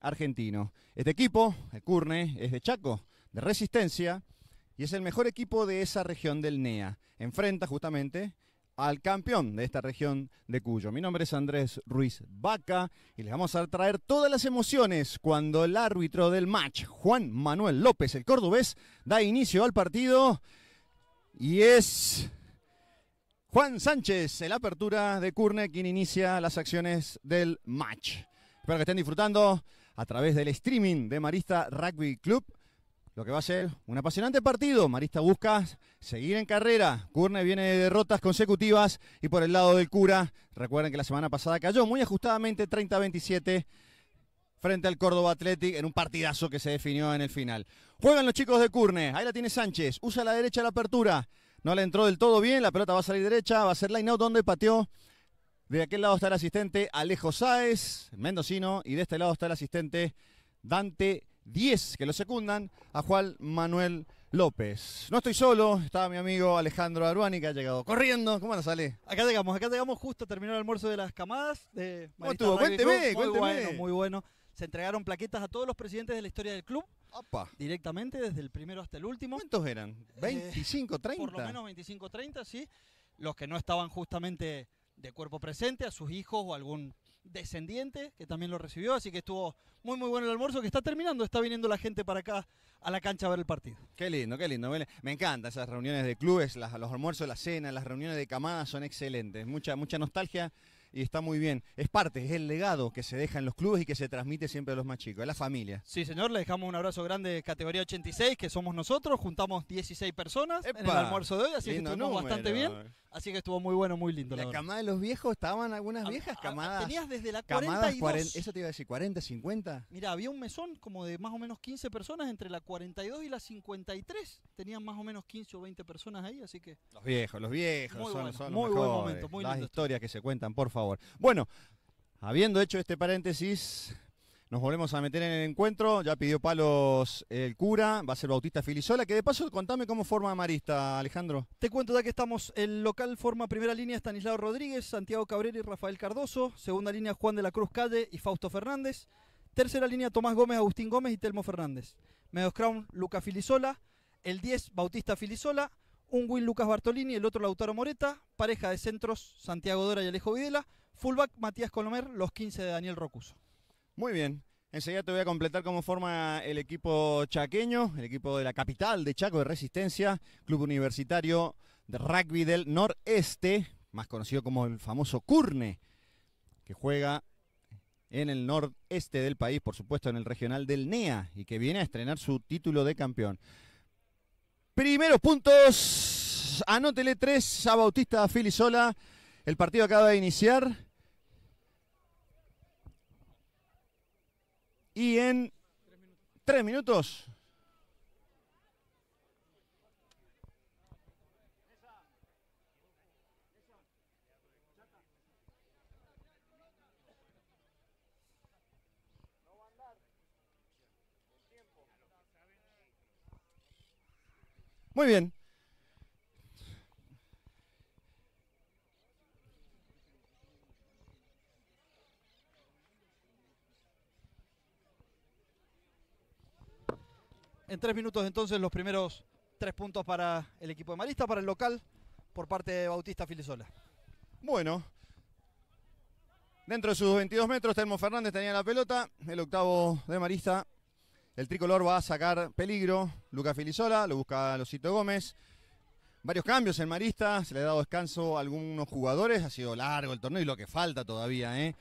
argentino. Este equipo, el Curne, es de Chaco, de Resistencia, y es el mejor equipo de esa región del NEA. Enfrenta justamente al campeón de esta región de Cuyo. Mi nombre es Andrés Ruiz Vaca y les vamos a traer todas las emociones cuando el árbitro del match, Juan Manuel López, el cordobés, da inicio al partido y es Juan Sánchez, en la apertura de Curne, quien inicia las acciones del match. Espero que estén disfrutando a través del streaming de Marista Rugby Club. Lo que va a ser un apasionante partido. Marista busca seguir en carrera. Curne viene de derrotas consecutivas y por el lado del cura, recuerden que la semana pasada cayó muy ajustadamente 30-27 frente al Córdoba Athletic en un partidazo que se definió en el final. Juegan los chicos de Curne, ahí la tiene Sánchez, usa la derecha la apertura, no le entró del todo bien, la pelota va a salir derecha, va a ser line out donde pateó de aquel lado está el asistente Alejo Sáez, mendocino, y de este lado está el asistente Dante 10, que lo secundan a Juan Manuel López. No estoy solo, estaba mi amigo Alejandro Arruani que ha llegado corriendo. ¿Cómo lo sale? Acá llegamos, acá llegamos justo, terminó el almuerzo de las camadas. De ¿Cómo estuvo? Cuénteme, muy bueno, muy bueno. Se entregaron plaquetas a todos los presidentes de la historia del club. Opa. Directamente, desde el primero hasta el último. ¿Cuántos eran? ¿25, eh, 30? por lo menos 25, 30, sí. Los que no estaban justamente de cuerpo presente a sus hijos o algún descendiente que también lo recibió, así que estuvo muy muy bueno el almuerzo que está terminando, está viniendo la gente para acá a la cancha a ver el partido. Qué lindo, qué lindo, me encanta esas reuniones de clubes, las, los almuerzos, la cena, las reuniones de camadas son excelentes, mucha mucha nostalgia y está muy bien. Es parte, es el legado que se deja en los clubes y que se transmite siempre a los más chicos, a la familia. Sí, señor, le dejamos un abrazo grande categoría 86, que somos nosotros, juntamos 16 personas en el almuerzo de hoy, así que estuvo bastante bien. Así que estuvo muy bueno, muy lindo. La, la camada de los viejos estaban algunas ah, viejas ah, ah, camadas. tenías desde la camadas 42. 40, eso te iba a decir, 40, 50. Mira, había un mesón como de más o menos 15 personas entre la 42 y la 53. Tenían más o menos 15 o 20 personas ahí, así que... Los viejos, los viejos. son, son los mejores. muy Las historias que se cuentan, por favor. Bueno, habiendo hecho este paréntesis, nos volvemos a meter en el encuentro. Ya pidió palos el cura, va a ser Bautista Filisola. Que de paso, contame cómo forma Marista, Alejandro. Te cuento ya que estamos. El local forma primera línea Stanislao Rodríguez, Santiago Cabrera y Rafael Cardoso. Segunda línea Juan de la Cruz Calle y Fausto Fernández. Tercera línea Tomás Gómez, Agustín Gómez y Telmo Fernández. Medios Crown, Luca Filisola. El 10, Bautista Filisola un Will Lucas Bartolini, el otro Lautaro Moreta, pareja de centros Santiago Dora y Alejo Videla, fullback Matías Colomer, los 15 de Daniel Rocuso. Muy bien. Enseguida te voy a completar cómo forma el equipo chaqueño, el equipo de la capital de Chaco de Resistencia, club universitario de rugby del noreste, más conocido como el famoso Curne, que juega en el noreste del país, por supuesto en el regional del NEA, y que viene a estrenar su título de campeón. Primeros puntos. Anótele tres a Bautista Filisola. El partido acaba de iniciar. Y en tres minutos Muy bien. En tres minutos entonces los primeros tres puntos para el equipo de Marista, para el local, por parte de Bautista Filisola. Bueno, dentro de sus 22 metros, Telmo Fernández tenía la pelota, el octavo de Marista el tricolor va a sacar peligro. luca Filisola, lo busca Losito Gómez. Varios cambios en Marista, se le ha dado descanso a algunos jugadores. Ha sido largo el torneo y lo que falta todavía, ¿eh?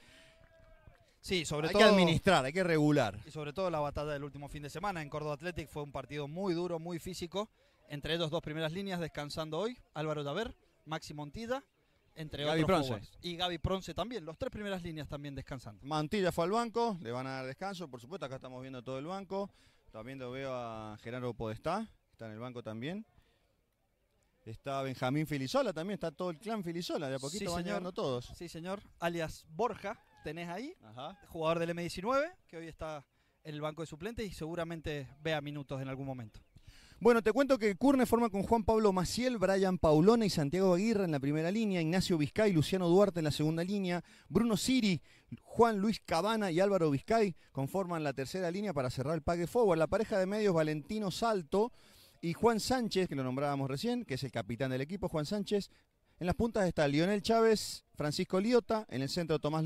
Sí, sobre todo. Hay que administrar, hay que regular. Y sobre todo la batalla del último fin de semana en Córdoba Athletic fue un partido muy duro, muy físico. Entre ellos dos primeras líneas, descansando hoy, Álvaro Daver, Maxi Montilla entre Gaby otros Pronce. Y Gaby Pronce también, los tres primeras líneas también descansando. Mantilla fue al banco, le van a dar descanso, por supuesto, acá estamos viendo todo el banco. También lo veo a Gerardo Podestá, está en el banco también. Está Benjamín Filisola también, está todo el clan Filisola, de a poquito sí, van llegando todos. Sí, señor. Alias Borja, tenés ahí, jugador del M19, que hoy está en el banco de suplentes y seguramente vea minutos en algún momento. Bueno, te cuento que Curne forma con Juan Pablo Maciel, Brian Paulona y Santiago Aguirre en la primera línea, Ignacio Vizcay, Luciano Duarte en la segunda línea, Bruno Siri, Juan Luis Cabana y Álvaro Vizcay conforman la tercera línea para cerrar el pague forward. La pareja de medios Valentino Salto y Juan Sánchez, que lo nombrábamos recién, que es el capitán del equipo, Juan Sánchez, en las puntas está Lionel Chávez, Francisco Liota, en el centro Tomás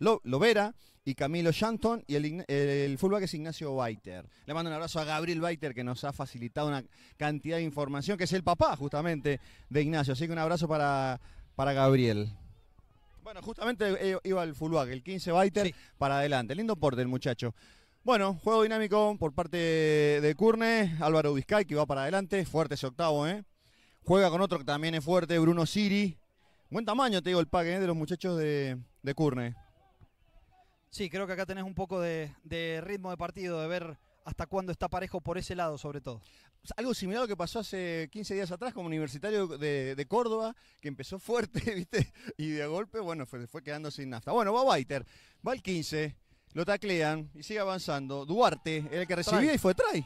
Lovera y Camilo Shanton, y el, fullback es Ignacio Baiter. Le mando un abrazo a Gabriel Baiter, que nos ha facilitado una cantidad de información, que es el papá justamente de Ignacio. Así que un abrazo para, para Gabriel. Bueno, justamente eh, iba el fullback, el 15 Baiter para adelante. Lindo porte el muchacho. Bueno, juego dinámico por parte de Curne, Álvaro Vizcay que va para adelante, fuerte ese octavo, ¿eh? Juega con otro que también es fuerte, Bruno Siri. Buen tamaño, te digo, el pague ¿eh? de los muchachos de, Curne. Sí, creo que acá tenés un poco de, ritmo de partido, de ver hasta cuándo está parejo por ese lado, sobre todo. Algo similar a lo que pasó hace 15 días atrás como universitario de, Córdoba, que empezó fuerte, ¿viste? Y de golpe, bueno, fue, fue quedando sin nafta. Bueno, va biter va el 15, lo taclean y sigue avanzando. Duarte, el que recibía y fue try.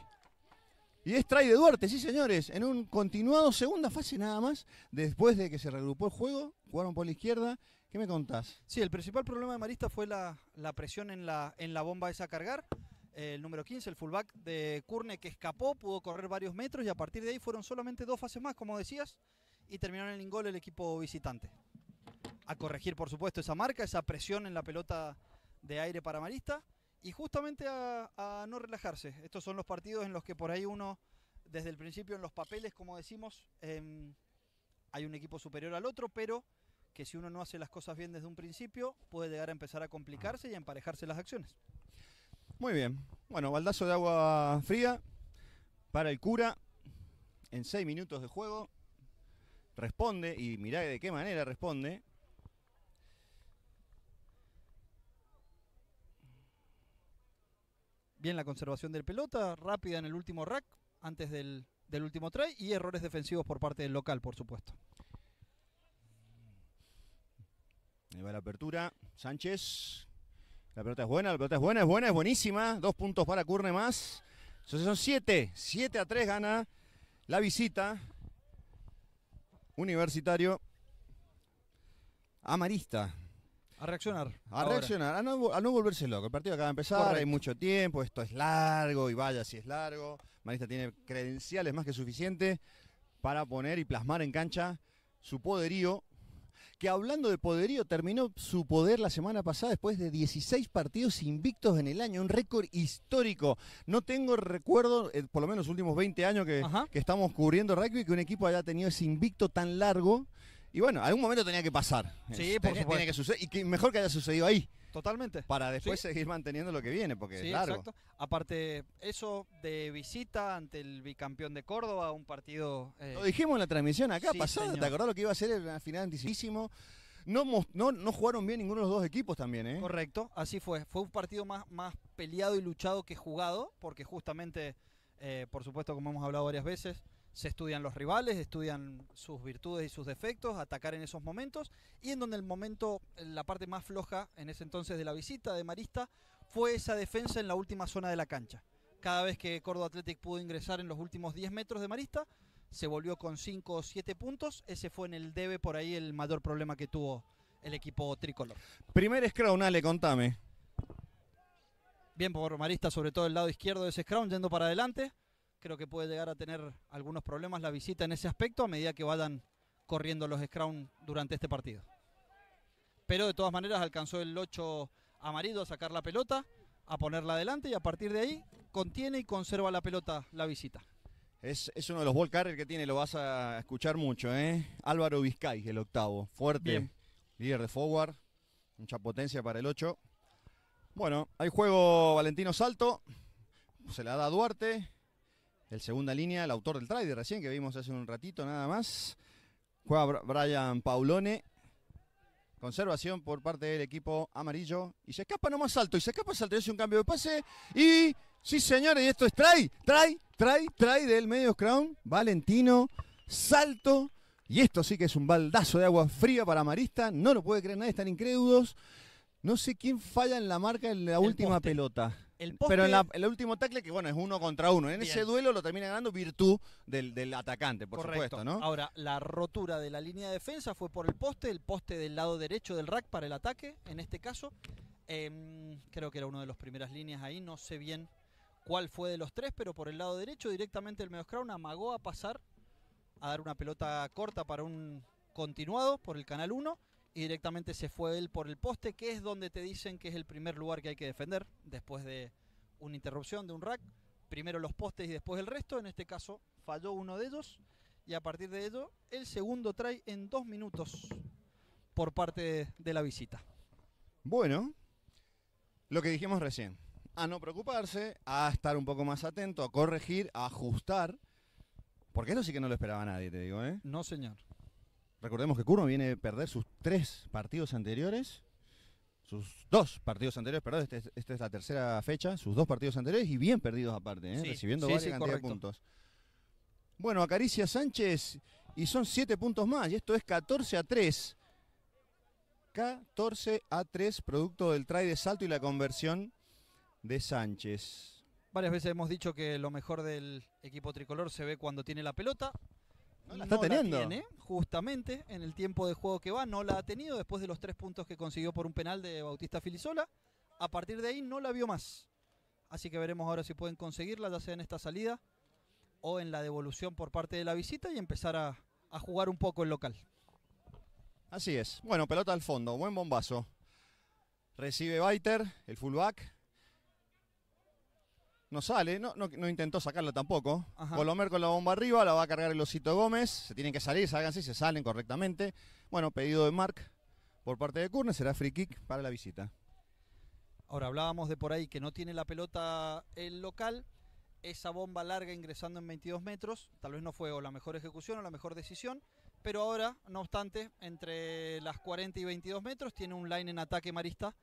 Y es try de Duarte, sí señores, en un continuado segunda fase nada más, después de que se regrupó el juego, jugaron por la izquierda. ¿Qué me contás? Sí, el principal problema de Marista fue la, presión en la, bomba esa a cargar. El número 15, el fullback de Curne, que escapó, pudo correr varios metros y a partir de ahí fueron solamente dos fases más, como decías, y terminaron el ingol el equipo visitante. A corregir, por supuesto, esa marca, esa presión en la pelota de aire para Marista y justamente a, no relajarse. Estos son los partidos en los que por ahí uno, desde el principio en los papeles, como decimos, em, hay un equipo superior al otro, pero que si uno no hace las cosas bien desde un principio, puede llegar a empezar a complicarse y a emparejarse las acciones. Muy bien. Bueno, baldazo de agua fría para el cura en seis minutos de juego. Responde, y mirá de qué manera responde, bien la conservación del pelota, rápida en el último rack antes del, último try y errores defensivos por parte del local, por supuesto. Ahí va la apertura. Sánchez. La pelota es buena, la pelota es buena, es buena, es buenísima. Dos puntos para Curne más. Entonces son siete. Siete a tres gana la visita. Universitario. Amarista. A reaccionar. A reaccionar, a no, a no, volverse loco. El partido acaba de empezar, hay mucho tiempo, esto es largo y vaya si es largo. Marista tiene credenciales más que suficientes para poner y plasmar en cancha su poderío. Que hablando de poderío, terminó su poder la semana pasada después de 16 partidos invictos en el año, un récord histórico. No tengo recuerdo, eh, por lo menos los últimos 20 años que, que estamos cubriendo rugby, que un equipo haya tenido ese invicto tan largo y bueno, algún momento tenía que pasar. Sí, por supuesto. Tiene que suceder. Y mejor que haya sucedido ahí. Totalmente. Para después seguir manteniendo lo que viene, porque claro Exacto. Aparte, eso de visita ante el bicampeón de Córdoba, un partido. Eh, lo dijimos en la transmisión acá pasando. ¿Te acordás lo que iba a ser el final anticipísimo? No, no, no, jugaron bien ninguno de los dos equipos también, ¿eh? Correcto, así fue. Fue un partido más, más peleado y luchado que jugado, porque justamente, eh, por supuesto, como hemos hablado varias veces, se estudian los rivales, estudian sus virtudes y sus defectos, atacar en esos momentos, y en donde el momento, la parte más floja en ese entonces de la visita de Marista, fue esa defensa en la última zona de la cancha. Cada vez que Córdoba Athletic pudo ingresar en los últimos 10 metros de Marista, se volvió con 5 o 7 puntos, ese fue en el debe por ahí el mayor problema que tuvo el equipo tricolor. Primer scrown, Ale, contame. Bien por Marista, sobre todo el lado izquierdo de ese scrown, yendo para adelante creo que puede llegar a tener algunos problemas la visita en ese aspecto a medida que vayan corriendo los scrum durante este partido. Pero de todas maneras alcanzó el 8 amarillo a sacar la pelota, a ponerla adelante y a partir de ahí contiene y conserva la pelota la visita. Es, uno de los ball que tiene, lo vas a escuchar mucho, ¿eh? Álvaro Vizcay, el octavo, fuerte, líder de forward, mucha potencia para el 8. Bueno, hay juego Valentino Salto, se la da Duarte, el segunda línea, el autor del try de recién que vimos hace un ratito nada más. Juega Brian Paulone. Conservación por parte del equipo amarillo. Y se escapa no más Salto. Y se escapa salto. y hace un cambio de pase. Y. Sí, señores. Y esto es try. Try, try, try del medio crown. Valentino. Salto. Y esto sí que es un baldazo de agua fría para Amarista. No lo puede creer nadie. Están incrédulos. No sé quién falla en la marca en la última pelota. Pero en la, el último tackle, que bueno, es uno contra uno. En ese duelo lo termina ganando virtud del, atacante, por supuesto, ¿no? Ahora, la rotura de la línea de defensa fue por el poste, el poste del lado derecho del rack para el ataque, en este caso. Em, creo que era una de las primeras líneas ahí, no sé bien cuál fue de los tres, pero por el lado derecho directamente el una amagó a pasar a dar una pelota corta para un continuado por el canal 1 y directamente se fue él por el poste, que es donde te dicen que es el primer lugar que hay que defender después de una interrupción de un rack. Primero los postes y después el resto. En este caso falló uno de ellos y a partir de ello el segundo trae en dos minutos por parte de, la visita. Bueno, lo que dijimos recién, a no preocuparse, a estar un poco más atento, a corregir, a ajustar, porque eso sí que no lo esperaba nadie, te digo, ¿eh? No, señor. Recordemos que Curno viene a perder sus tres partidos anteriores, sus dos partidos anteriores, perdón, este esta es la tercera fecha, sus dos partidos anteriores y bien perdidos aparte, ¿eh? recibiendo sí, cantidad de puntos. Bueno, acaricia Sánchez y son siete puntos más, y esto es 14 a 3. 14 a 3, producto del try de salto y la conversión de Sánchez. Varias veces hemos dicho que lo mejor del equipo tricolor se ve cuando tiene la pelota. No la está teniendo. tiene, justamente en el tiempo de juego que va, no la ha tenido después de los tres puntos que consiguió por un penal de Bautista Filisola. A partir de ahí no la vio más. Así que veremos ahora si pueden conseguirla, ya sea en esta salida o en la devolución por parte de la visita y empezar a, a jugar un poco el local. Así es. Bueno, pelota al fondo, buen bombazo. Recibe Baiter, el fullback, no sale, no, intentó sacarla tampoco. Ajá. Colomer con la bomba arriba, la va a cargar el Osito Gómez. Se tienen que salir, si se salen correctamente. Bueno, pedido de Mark por parte de Curne, será free kick para la visita. Ahora hablábamos de por ahí que no tiene la pelota el local. Esa bomba larga ingresando en 22 metros, tal vez no fue o la mejor ejecución o la mejor decisión, pero ahora, no obstante, entre las 40 y 22 metros tiene un line en ataque Marista.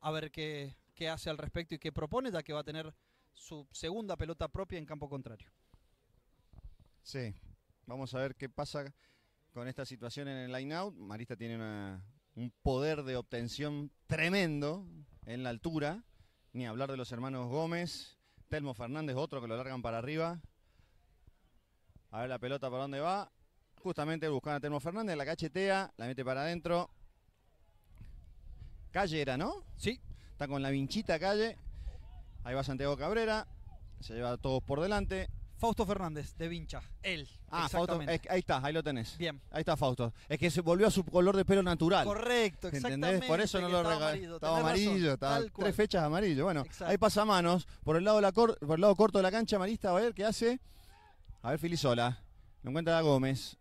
A ver qué, qué hace al respecto y qué propone, ya que va a tener su segunda pelota propia en campo contrario. Sí, vamos a ver qué pasa con esta situación en el line-out. Marista tiene un poder de obtención tremendo en la altura. Ni hablar de los hermanos Gómez. Telmo Fernández, otro que lo largan para arriba. A ver la pelota para dónde va. Justamente buscando a Telmo Fernández, la cachetea, la mete para adentro. Calle ¿no? Sí. Está con la vinchita calle. Ahí va Santiago Cabrera. Se lleva a todos por delante. Fausto Fernández, de Vincha. Él. Ah, ahí está, ahí lo tenés. Bien. Ahí está Fausto. Es que se volvió a su color de pelo natural. Correcto, exactamente. ¿Entendés? Por eso no lo regaló, estaba, amarillo, tres fechas amarillo. Bueno, ahí pasa manos. Por el, lado corto de la cancha, Marista, a ver qué hace. A ver, Filisola. Lo encuentra a Gómez.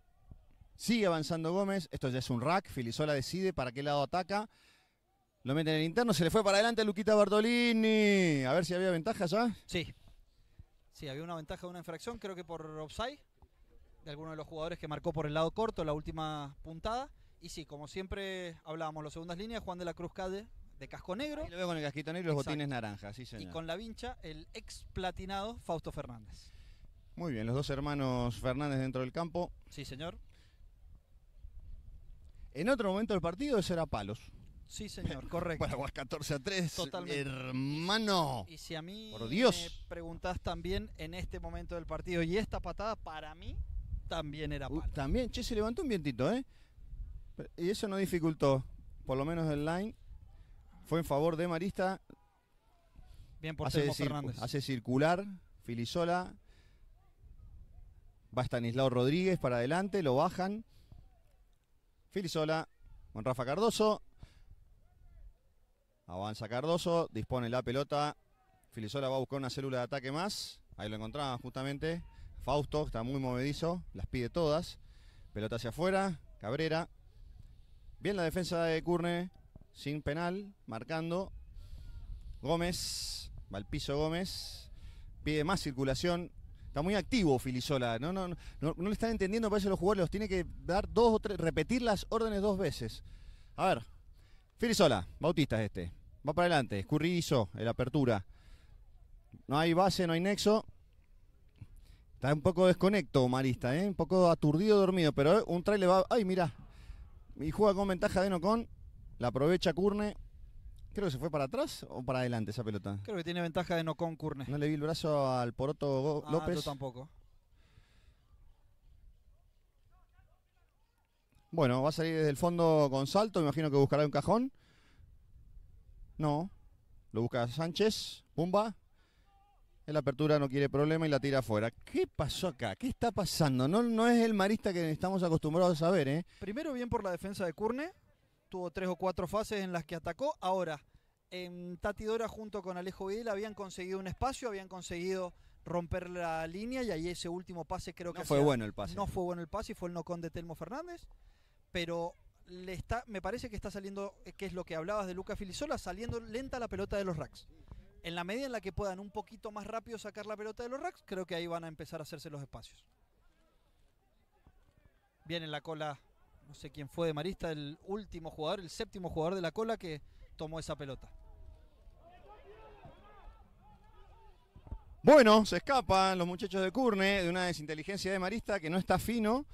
Sigue avanzando Gómez. Esto ya es un rack. Filisola decide para qué lado ataca. Lo meten en el interno, se le fue para adelante a Luquita Bartolini. A ver si había ventaja ya. Sí. Sí, había una ventaja una infracción, creo que por offside, de alguno de los jugadores que marcó por el lado corto la última puntada. Y sí, como siempre hablábamos, los segundas líneas, Juan de la Cruz Cade de casco negro. Y veo con el casquito negro y los botines naranjas, Y con la vincha, el ex platinado Fausto Fernández. Muy bien, los dos hermanos Fernández dentro del campo. Sí, señor. En otro momento del partido, ese era palos. Sí, señor, correcto. Paraguas 14 a 3. Totalmente. Hermano. Y si a mí por Dios. me preguntás también en este momento del partido, y esta patada para mí también era uh, palo. también, che, se levantó un vientito, ¿eh? Y eso no dificultó, por lo menos el line. Fue en favor de Marista. Bien por hace Hace circular Filisola. Va Estanislao Rodríguez para adelante, lo bajan. Filisola con Rafa Cardoso. Avanza Cardoso, dispone la pelota. Filisola va a buscar una célula de ataque más. Ahí lo encontraba justamente. Fausto está muy movedizo, las pide todas. Pelota hacia afuera, Cabrera. Bien la defensa de Curne, sin penal, marcando. Gómez, al piso Gómez, pide más circulación. Está muy activo Filisola, no, no, no, le están entendiendo, parece que los jugadores tiene que dar dos o tres, repetir las órdenes dos veces. A ver, Filisola, Bautista este. Va para adelante, escurridizo, el apertura. No hay base, no hay nexo. Está un poco desconecto Marista, ¿eh? un poco aturdido, dormido, pero eh, un trail le va... ¡Ay, mira! Y juega con ventaja de Nocon. La aprovecha Curne. Creo que se fue para atrás o para adelante esa pelota. Creo que tiene ventaja de Nocon Curne. No le vi el brazo al Poroto ah, López. tampoco. Bueno, va a salir desde el fondo con salto. Me imagino que buscará un cajón. No. Lo busca Sánchez. Pumba. la apertura no quiere problema y la tira afuera. ¿Qué pasó acá? ¿Qué está pasando? No, no es el marista que estamos acostumbrados a saber. ¿eh? Primero bien por la defensa de Curne. Tuvo tres o cuatro fases en las que atacó. Ahora, en Tatidora junto con Alejo Vidal habían conseguido un espacio, habían conseguido romper la línea y ahí ese último pase creo que... No fue bueno el pase. No fue bueno el pase y fue el nocón de Telmo Fernández. Pero me parece que está saliendo, eh, que es lo que hablabas de Luca Filisola, saliendo lenta la pelota de los racks. En la medida en la que puedan un poquito más rápido sacar la pelota de los racks, creo que ahí van a empezar a hacerse los espacios. Viene en la cola, no sé quién fue de Marista, el último jugador, el séptimo jugador de la cola que tomó esa pelota. Bueno, se escapan los muchachos de Curne de una desinteligencia de Marista que no está fino.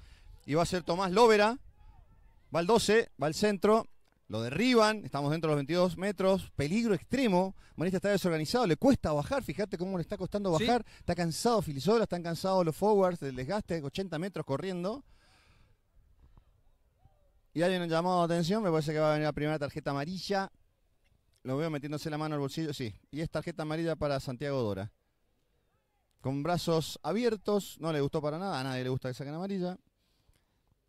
Y va a ser Tomás Lóvera Va al 12, va al centro, lo derriban, estamos dentro de los 22 metros, peligro extremo, Manista está desorganizado, le cuesta bajar, fíjate cómo le está costando bajar, está cansado Filisola, están cansados los forwards del desgaste, 80 metros corriendo. Y alguien ha llamado atención, me parece que va a venir la primera tarjeta amarilla. Lo veo metiéndose la mano al bolsillo, sí. Y es tarjeta amarilla para Santiago Dora. Con brazos abiertos, no le gustó para nada, a nadie le gusta que saquen amarilla.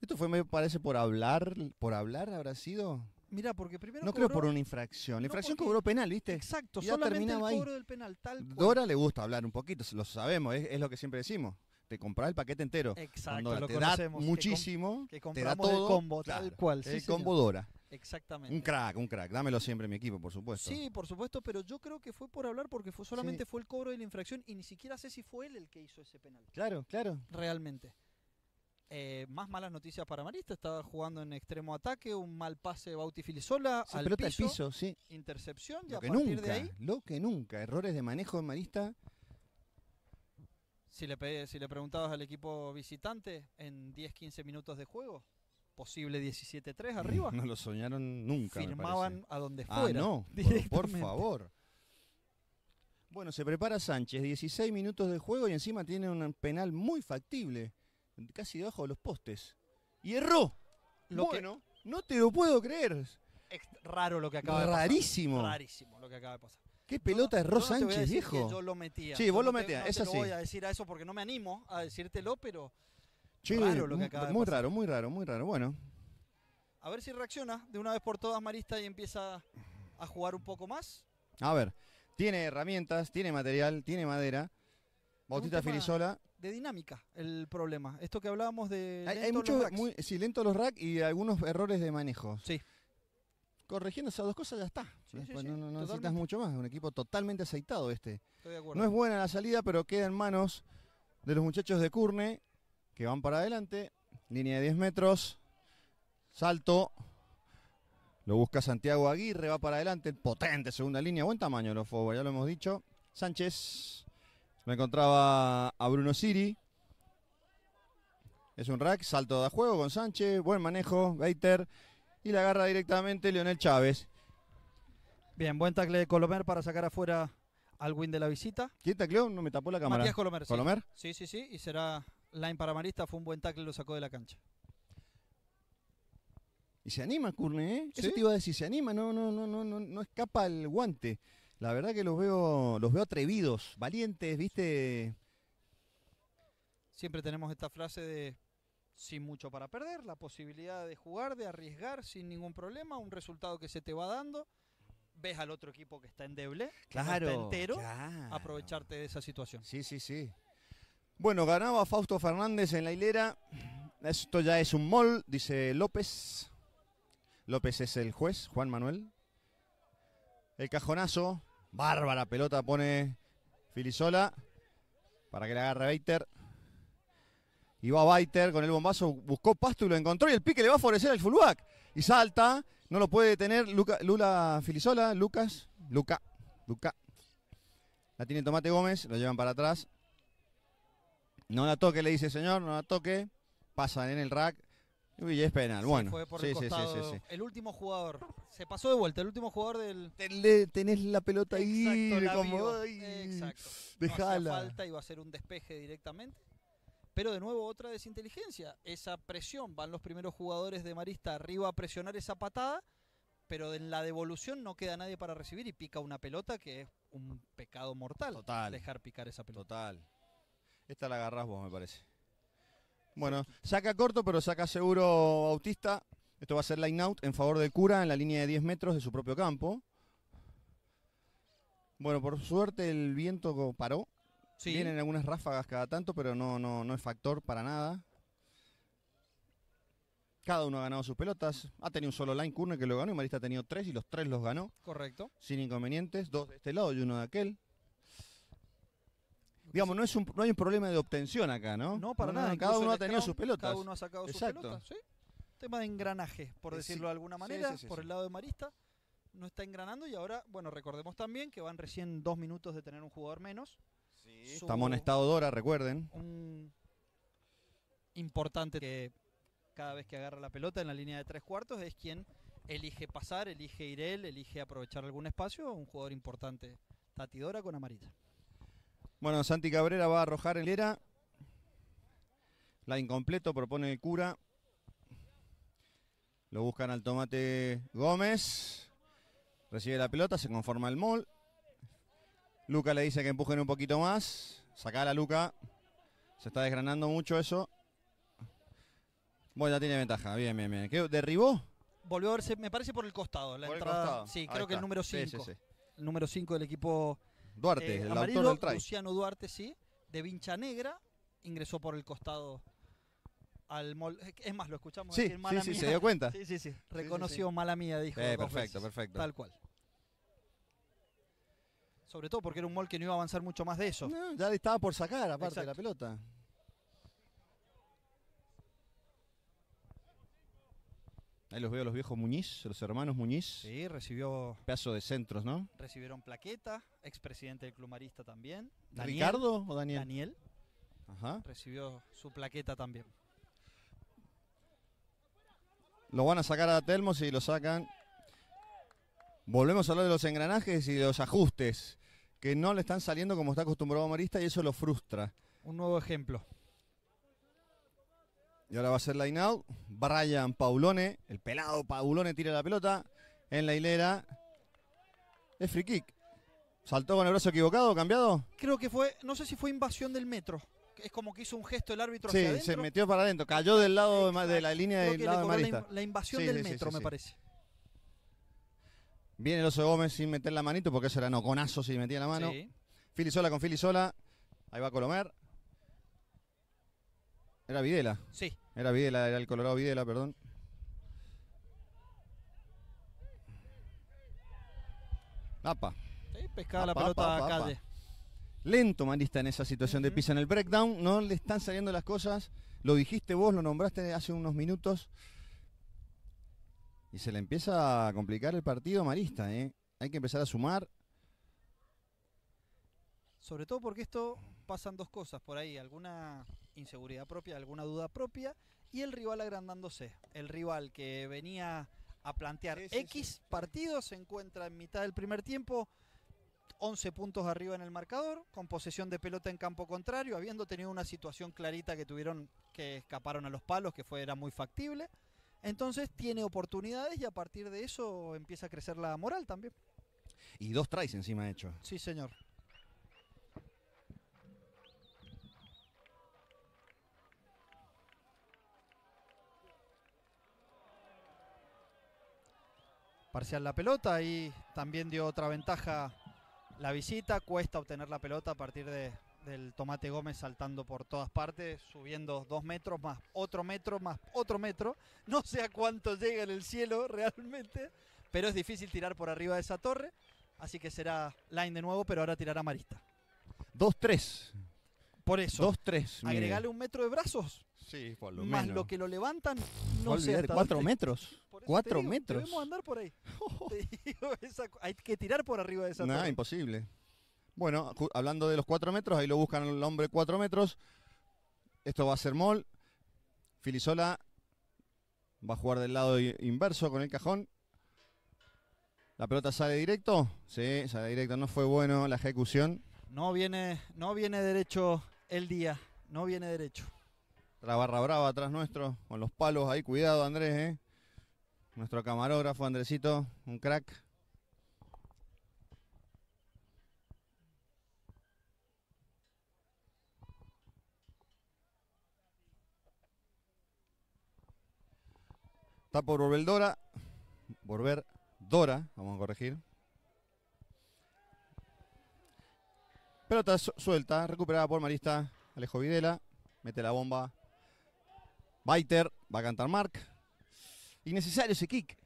Esto fue, me parece, por hablar, por hablar habrá sido. Mira, porque primero. No creo por una infracción. La infracción cobró penal, ¿viste? Exacto, ya solamente el cobro del penal, Dora le gusta hablar un poquito, lo sabemos, es, lo que siempre decimos. Te comprar el paquete entero. Exacto, Cuando lo te conocemos, muchísimo, te da todo, el combo, tal cual. Sí, el combo Dora. Exactamente. Un crack, un crack. Dámelo siempre mi equipo, por supuesto. Sí, por supuesto, pero yo creo que fue por hablar porque solamente fue el cobro de la infracción y ni siquiera sé si fue él el que hizo ese penal. Claro, claro. Realmente. Eh, más malas noticias para Marista. Estaba jugando en extremo ataque, un mal pase de Bauti al pelota piso, sí. Intercepción, lo que nunca, Lo que nunca. Errores de manejo de Marista. Si le, si le preguntabas al equipo visitante, en 10-15 minutos de juego, posible 17-3 arriba. No lo soñaron nunca. Firmaban a donde ah, fuera. Por favor. Bueno, se prepara Sánchez, 16 minutos de juego y encima tiene un penal muy factible casi debajo de los postes. Y erró. Lo que... no te lo puedo creer. Es raro lo que acaba de pasar. Rarísimo lo que acaba de pasar. ¿Qué pelota erró Sánchez, viejo? yo lo metía. Sí, vos lo metías, es así. No voy a decir a eso porque no me animo a decírtelo, pero raro lo que acaba muy, de pasar. raro, muy raro, muy raro. Bueno. A ver si reacciona de una vez por todas Marista y empieza a jugar un poco más. A ver, tiene herramientas, tiene material, tiene madera. Bautista Filisola de dinámica el problema. Esto que hablábamos de. Hay, muchos. Sí, lento los racks y algunos errores de manejo. Sí. Corrigiendo esas dos cosas ya está. no, necesitas mucho más. Un equipo totalmente aceitado este. No es buena la salida, pero queda en manos de los muchachos de Curne que van para adelante. Línea de 10 metros. Salto. Lo busca Santiago Aguirre, va para adelante. Potente segunda línea, buen tamaño los forward, ya lo hemos dicho. Sánchez me encontraba a Bruno Siri. Es un rack, salto de juego con Sánchez, buen manejo, Gaiter. Y la agarra directamente Leonel Chávez. Bien, buen tackle de Colomer para sacar afuera al win de la visita. ¿Quién tacleó? No me tapó la cámara. Matías Colomer. ¿Colomer? Sí, sí, sí. Y será line para Marista. Fue un buen tackle, lo sacó de la cancha. Y se anima Curne, ¿eh? ¿Sí? te iba a decir, se anima, no, no, no, no, no, no escapa el guante. La verdad que los veo, los veo atrevidos, valientes, ¿viste? Siempre tenemos esta frase de sin mucho para perder, la posibilidad de jugar, de arriesgar sin ningún problema, un resultado que se te va dando. Ves al otro equipo que está endeble, claro, entero, aprovecharte de esa situación. Sí, sí, sí. Bueno, ganaba Fausto Fernández en la hilera. Esto ya es un mol, dice López. López es el juez, Juan Manuel. El cajonazo Bárbara pelota pone Filisola para que la agarre Baiter. Y va Baiter con el bombazo, buscó pasto lo encontró y el pique le va a favorecer al fullback. Y salta, no lo puede detener Lula Filisola, Lucas, Luca, Luca. La tiene Tomate Gómez, lo llevan para atrás. No la toque, le dice señor, no la toque. Pasan en el rack. Y es penal, bueno. el, último jugador. Se pasó de vuelta, el último jugador del. tenés la pelota ahí, Exacto. Como, Exacto. Dejala. falta, iba a ser un despeje directamente. Pero de nuevo, otra desinteligencia. Esa presión, van los primeros jugadores de Marista arriba a presionar esa patada, pero en la devolución no queda nadie para recibir y pica una pelota que es un pecado mortal. Dejar picar esa pelota. Total. Esta la agarrás vos, me parece. Bueno, saca corto, pero saca seguro Bautista. Esto va a ser line out en favor de Cura en la línea de 10 metros de su propio campo. Bueno, por suerte el viento paró. Sí. Vienen algunas ráfagas cada tanto, pero no, no, no es factor para nada. Cada uno ha ganado sus pelotas. Ha tenido un solo line, Kurner que lo ganó y Marista ha tenido tres y los tres los ganó. Correcto. Sin inconvenientes, dos de este lado y uno de aquel. Digamos, no, es un, no hay un problema de obtención acá, ¿no? No, para nada. cada uno ha tenido sus pelotas. Cada uno ha sacado sus pelotas, ¿sí? Tema de engranaje, por eh, decirlo de alguna manera, por el lado de Marista. No está engranando y ahora, bueno, recordemos también que van recién dos minutos de tener un jugador menos. Estamos en estado Dora, recuerden. Un importante que cada vez que agarra la pelota en la línea de tres cuartos es quien elige pasar, elige ir él, elige aprovechar algún espacio. Un jugador importante, Tatidora con Amarita. Bueno, Santi Cabrera va a arrojar el era. La incompleto propone el cura. Lo buscan al tomate Gómez. Recibe la pelota, se conforma el mol. Luca le dice que empujen un poquito más. Sacala, Luca. Se está desgranando mucho eso. Bueno, ya tiene ventaja. Bien, bien, bien. ¿Derribó? Volvió a verse, me parece, por el costado. La Sí, creo que el número 5. El número 5 del equipo Duarte, eh, el del Luciano Duarte, sí. De vincha negra, ingresó por el costado al mol Es más, lo escuchamos sí, decir mala sí, Sí, se dio cuenta. Sí, sí, sí. Reconoció mala mía, dijo. Eh, perfecto, perfecto. Tal cual. Sobre todo porque era un mol que no iba a avanzar mucho más de eso. ya le estaba por sacar, aparte, de la pelota. Ahí los veo los viejos Muñiz, los hermanos Muñiz. Sí, recibió. Pedazo de centros, ¿no? Recibieron plaqueta, expresidente del Club Marista también. ¿Ricardo o Daniel? Daniel. Ajá. Recibió su plaqueta también. Lo van a sacar a Telmo y lo sacan. Volvemos a hablar de los engranajes y de los ajustes, que no le están saliendo como está acostumbrado Marista y eso lo frustra. Un nuevo ejemplo. Y ahora va a ser line out. Brian Paulone, el pelado Paulone tira la pelota en la hilera. Es free kick. ¿Saltó con el brazo equivocado, cambiado? Creo que fue, no sé si fue invasión del metro. Es como que hizo un gesto el árbitro sí, se metió para adentro. Cayó del lado de, la línea del lado de Marista. La, invasión del metro, me parece. Viene el Gómez sin meter la manito, porque eso era no conazo si metía la mano. Sola con Sola. Ahí va Colomer. Era Videla. Sí. Era Videla, era el Colorado Videla, perdón. Apa. Ahí pescaba la pelota a la calle. Lento Marista en esa situación de pisa en el breakdown. No le están saliendo las cosas. Lo dijiste vos, lo nombraste hace unos minutos. Y se le empieza a complicar el partido Marista. ¿eh? Hay que empezar a sumar. Sobre todo porque esto pasan dos cosas por ahí, alguna inseguridad propia, alguna duda propia y el rival agrandándose. El rival que venía a plantear X partidos se encuentra en mitad del primer tiempo 11 puntos arriba en el marcador, con posesión de pelota en campo contrario, habiendo tenido una situación clarita que tuvieron que escaparon a los palos, que fue, era muy factible. Entonces tiene oportunidades y a partir de eso empieza a crecer la moral también. Y dos tries encima hecho. Sí, señor. Parcial la pelota y también dio otra ventaja la visita. Cuesta obtener la pelota a partir de, del Tomate Gómez saltando por todas partes, subiendo dos metros más otro metro más otro metro. No sé a cuánto llega en el cielo realmente, pero es difícil tirar por arriba de esa torre. Así que será Line de nuevo, pero ahora tirará Marista. Dos tres. Por eso. 2-3. Agregale un metro de brazos. Sí, más lo que lo levantan, no sé. cuatro metros. Cuatro metros. metros. podemos andar por ahí. hay que tirar por arriba de esa nah, imposible. Bueno, hablando de los cuatro metros, ahí lo buscan el hombre cuatro metros. Esto va a ser Mol. Filisola va a jugar del lado inverso con el cajón. La pelota sale directo. Sí, sale directo. No fue bueno la ejecución. No viene, no viene derecho el día. No viene derecho. La barra brava atrás nuestro. Con los palos ahí. Cuidado, Andrés, eh. Nuestro camarógrafo Andresito, un crack. Está por volver Dora. Volver Dora, vamos a corregir. Pelota suelta, recuperada por Marista Alejo Videla. Mete la bomba. Biter va a cantar Mark. Innecesario ese kick.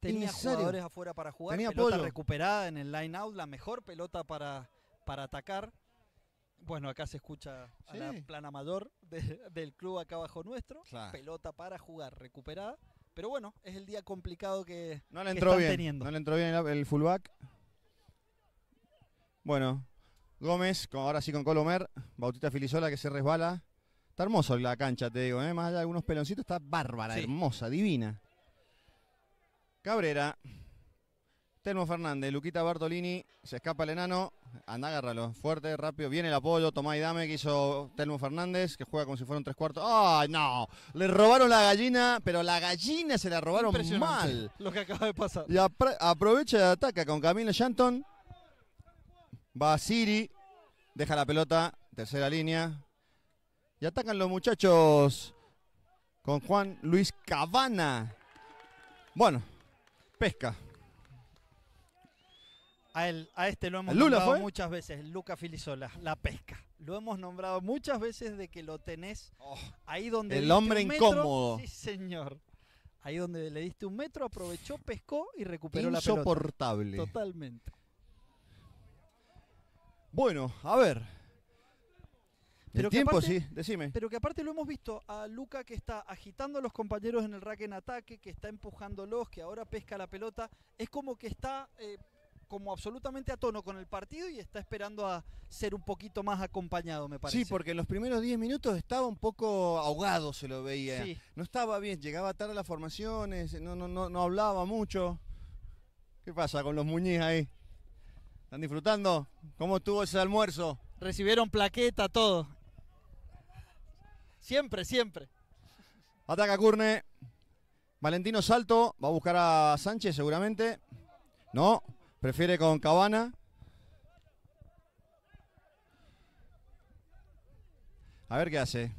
Tenía jugadores afuera para jugar. Tenía pelota recuperada en el line out, la mejor pelota para, para atacar. Bueno, acá se escucha a la plana mayor del club acá abajo nuestro. Pelota para jugar, recuperada. Pero bueno, es el día complicado que, no teniendo. No le entró bien el, fullback. Bueno, Gómez, ahora sí con Colomer. Bautista Filizola que se resbala. Está hermoso la cancha, te digo, ¿eh? más allá de algunos peloncitos, está bárbara, hermosa, divina. Cabrera. Telmo Fernández, Luquita Bartolini, se escapa el enano, anda, agárralo, fuerte, rápido, viene el apoyo, toma y dame que hizo Telmo Fernández, que juega como si fuera tres cuartos. ¡Ay, no! Le robaron la gallina, pero la gallina se la robaron mal. Lo que acaba de pasar. Y aprovecha y ataca con Camilo Shanton. Va Siri, deja la pelota, tercera línea. Y atacan los muchachos con Juan Luis Cabana. Bueno, pesca. A, este lo hemos nombrado muchas veces, Luca Filisola, la pesca. Lo hemos nombrado muchas veces de que lo tenés oh, ahí donde... El hombre incómodo. Sí, señor. Ahí donde le diste un metro, aprovechó, pescó y recuperó la pelota. Insoportable. Totalmente. Bueno, a ver, pero tiempo, sí, decime. Pero que aparte lo hemos visto a Luca que está agitando a los compañeros en el rack en ataque, que está empujándolos, que ahora pesca la pelota. Es como que está eh, como absolutamente a tono con el partido y está esperando a ser un poquito más acompañado, me parece. Sí, porque en los primeros 10 minutos estaba un poco ahogado, se lo veía. No estaba bien, llegaba tarde a las formaciones, no, no, no, no hablaba mucho. ¿Qué pasa con los muñiz ahí? ¿Están disfrutando? ¿Cómo estuvo ese almuerzo? Recibieron plaqueta, todo. Siempre, siempre. Ataca Curne. Valentino Salto. Va a buscar a Sánchez seguramente. No. Prefiere con Cabana. A ver qué hace.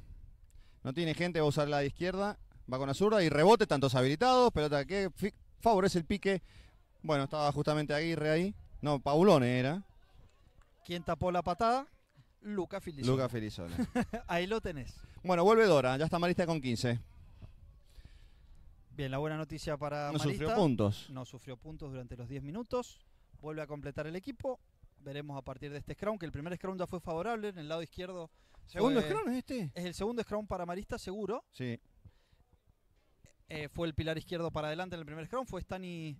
No tiene gente, va a usar la izquierda. Va con la zurda y rebote, tantos habilitados. Pelota que favorece el pique. Bueno, estaba justamente Aguirre ahí. No, Paulone era. ¿Quién tapó la patada? Luca Felizola. Luca Ahí lo tenés. Bueno, vuelve Dora, ya está Marista con 15. Bien, la buena noticia para Marista. No sufrió puntos. No sufrió puntos durante los 10 minutos. Vuelve a completar el equipo. Veremos a partir de este scrum, que el primer scrum ya fue favorable en el lado izquierdo. ¿Segundo scrum es este? Es el segundo scrum para Marista, seguro. Sí. Eh, fue el pilar izquierdo para adelante en el primer scrum. Fue Stani,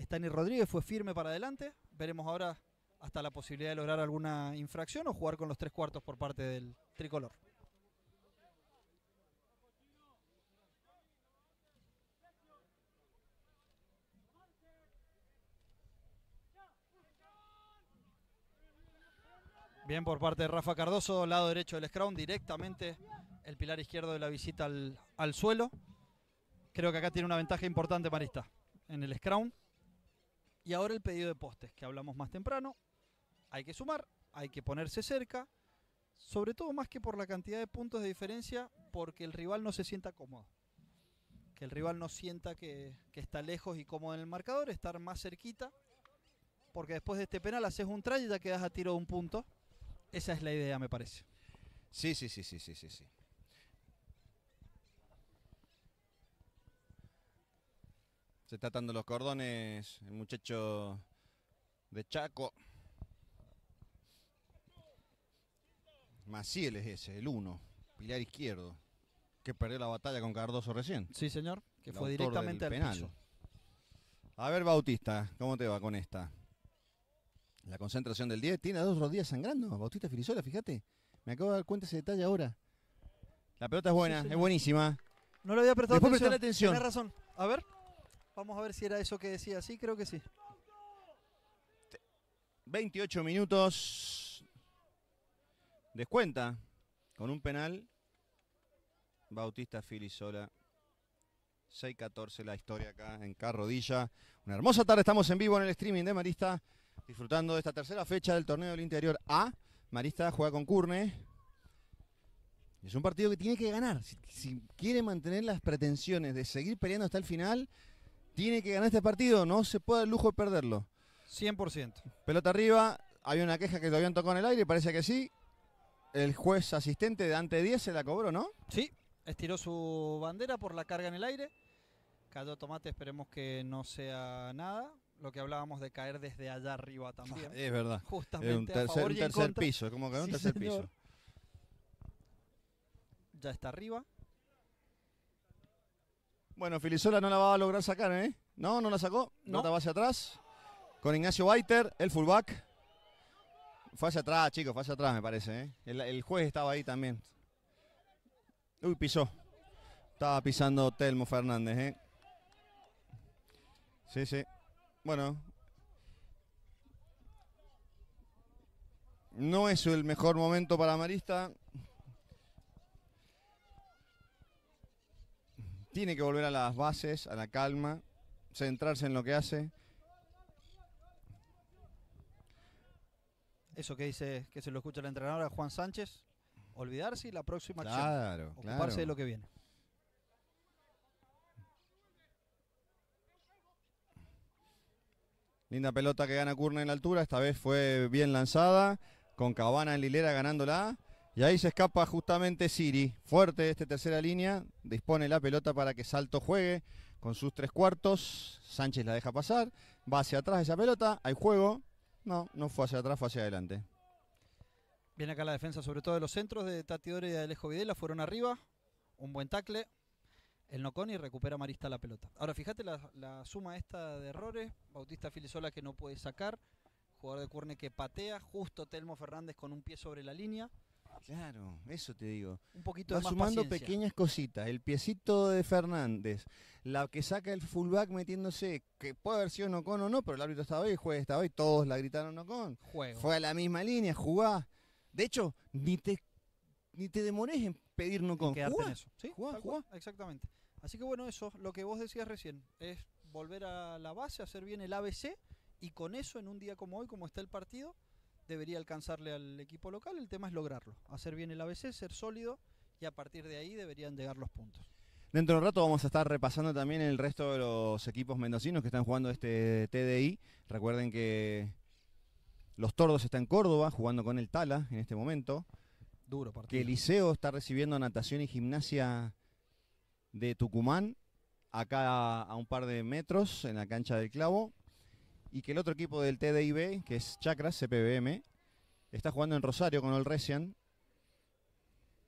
Stani Rodríguez, fue firme para adelante. Veremos ahora hasta la posibilidad de lograr alguna infracción o jugar con los tres cuartos por parte del tricolor. Bien por parte de Rafa Cardoso, lado derecho del scrum, directamente el pilar izquierdo de la visita al, suelo. Creo que acá tiene una ventaja importante Marista en el scrum. Y ahora el pedido de postes, que hablamos más temprano hay que sumar, hay que ponerse cerca, sobre todo más que por la cantidad de puntos de diferencia, porque el rival no se sienta cómodo. Que el rival no sienta que, está lejos y cómodo en el marcador, estar más cerquita, porque después de este penal haces un try y ya quedas a tiro de un punto. Esa es la idea, me parece. Sí, sí, sí, sí, sí, sí, sí. Se está dando los cordones el muchacho de Chaco. Maciel es ese, el uno, pilar izquierdo, que perdió la batalla con Cardoso recién. Sí, señor, que fue directamente al penal. A ver, Bautista, ¿cómo te va con esta? La concentración del 10 tiene dos rodillas sangrando. Bautista Filisola, fíjate. Me acabo de dar cuenta ese detalle ahora. La pelota es buena, es buenísima. No le había prestado atención. atención. Tienes razón. A ver. Vamos a ver si era eso que decía. Sí, creo que sí. 28 minutos. Descuenta con un penal. Bautista Filisola. 6-14 la historia acá en Carrodilla. Una hermosa tarde, estamos en vivo en el streaming de Marista, disfrutando de esta tercera fecha del torneo del interior A. Marista juega con Curne. Es un partido que tiene que ganar. Si, quiere mantener las pretensiones de seguir peleando hasta el final, tiene que ganar este partido. No se puede el lujo de perderlo. 100%. Pelota arriba. Había una queja que todavía tocó en el aire, parece que sí. El juez asistente de ante 10 se la cobró, ¿no? Sí, estiró su bandera por la carga en el aire. Cayó tomate, esperemos que no sea nada. Lo que hablábamos de caer desde allá arriba ah, también. Es verdad. Justamente. un tercer piso, tercer piso. Ya está arriba. Bueno, Filisola no la va a lograr sacar, ¿eh? No, no la sacó. No. Nota va hacia atrás. Con Ignacio Baiter, el fullback. Fue hacia atrás, chicos, fue hacia atrás, me parece. ¿eh? El, juez estaba ahí también. Uy, pisó. Estaba pisando Telmo Fernández, ¿eh? Sí, sí. Bueno. No es el mejor momento para Marista. Tiene que volver a las bases, a la calma, centrarse en lo que hace. eso que dice, que se lo escucha la entrenadora Juan Sánchez, olvidarse y la próxima claro, acción, ocuparse de lo que viene. Linda pelota que gana Curna en la altura, esta vez fue bien lanzada, con Cabana en Lilera ganándola. Y ahí se escapa justamente Siri, fuerte de esta tercera línea, dispone la pelota para que Salto juegue con sus tres cuartos, Sánchez la deja pasar, va hacia atrás esa pelota, hay juego, no, no fue hacia atrás, fue hacia adelante. Viene acá la defensa, sobre todo de los centros de Tatidore y de Alejo Videla, fueron arriba, un buen tackle el Noconi recupera Marista la pelota. Ahora fíjate la, suma esta de errores, Bautista Filisola que no puede sacar, jugador de Curne que patea, justo Telmo Fernández con un pie sobre la línea. Claro, eso te digo. Un poquito sumando pequeñas cositas. El piecito de Fernández, la que saca el fullback metiéndose, que puede haber sido no con o no, pero el árbitro estaba hoy, el juez estaba hoy, todos la gritaron no con. Fue a la misma línea, jugá. De hecho, ni te, ni te demores en pedir no con. Quedarte eso. ¿Sí? Jugá, Exactamente. Así que bueno, eso, lo que vos decías recién, es volver a la base, hacer bien el ABC y con eso en un día como hoy, como está el partido, debería alcanzarle al equipo local. El tema es lograrlo, hacer bien el ABC, ser sólido y a partir de ahí deberían llegar los puntos. Dentro de un rato vamos a estar repasando también el resto de los equipos mendocinos que están jugando este TDI. Recuerden que los Tordos están en Córdoba jugando con el Tala en este momento. Duro partido. Que el Liceo está recibiendo natación y gimnasia de Tucumán acá a un par de metros en la cancha del Clavo y que el otro equipo del TDIB, que es Chacras, CPBM, está jugando en Rosario con el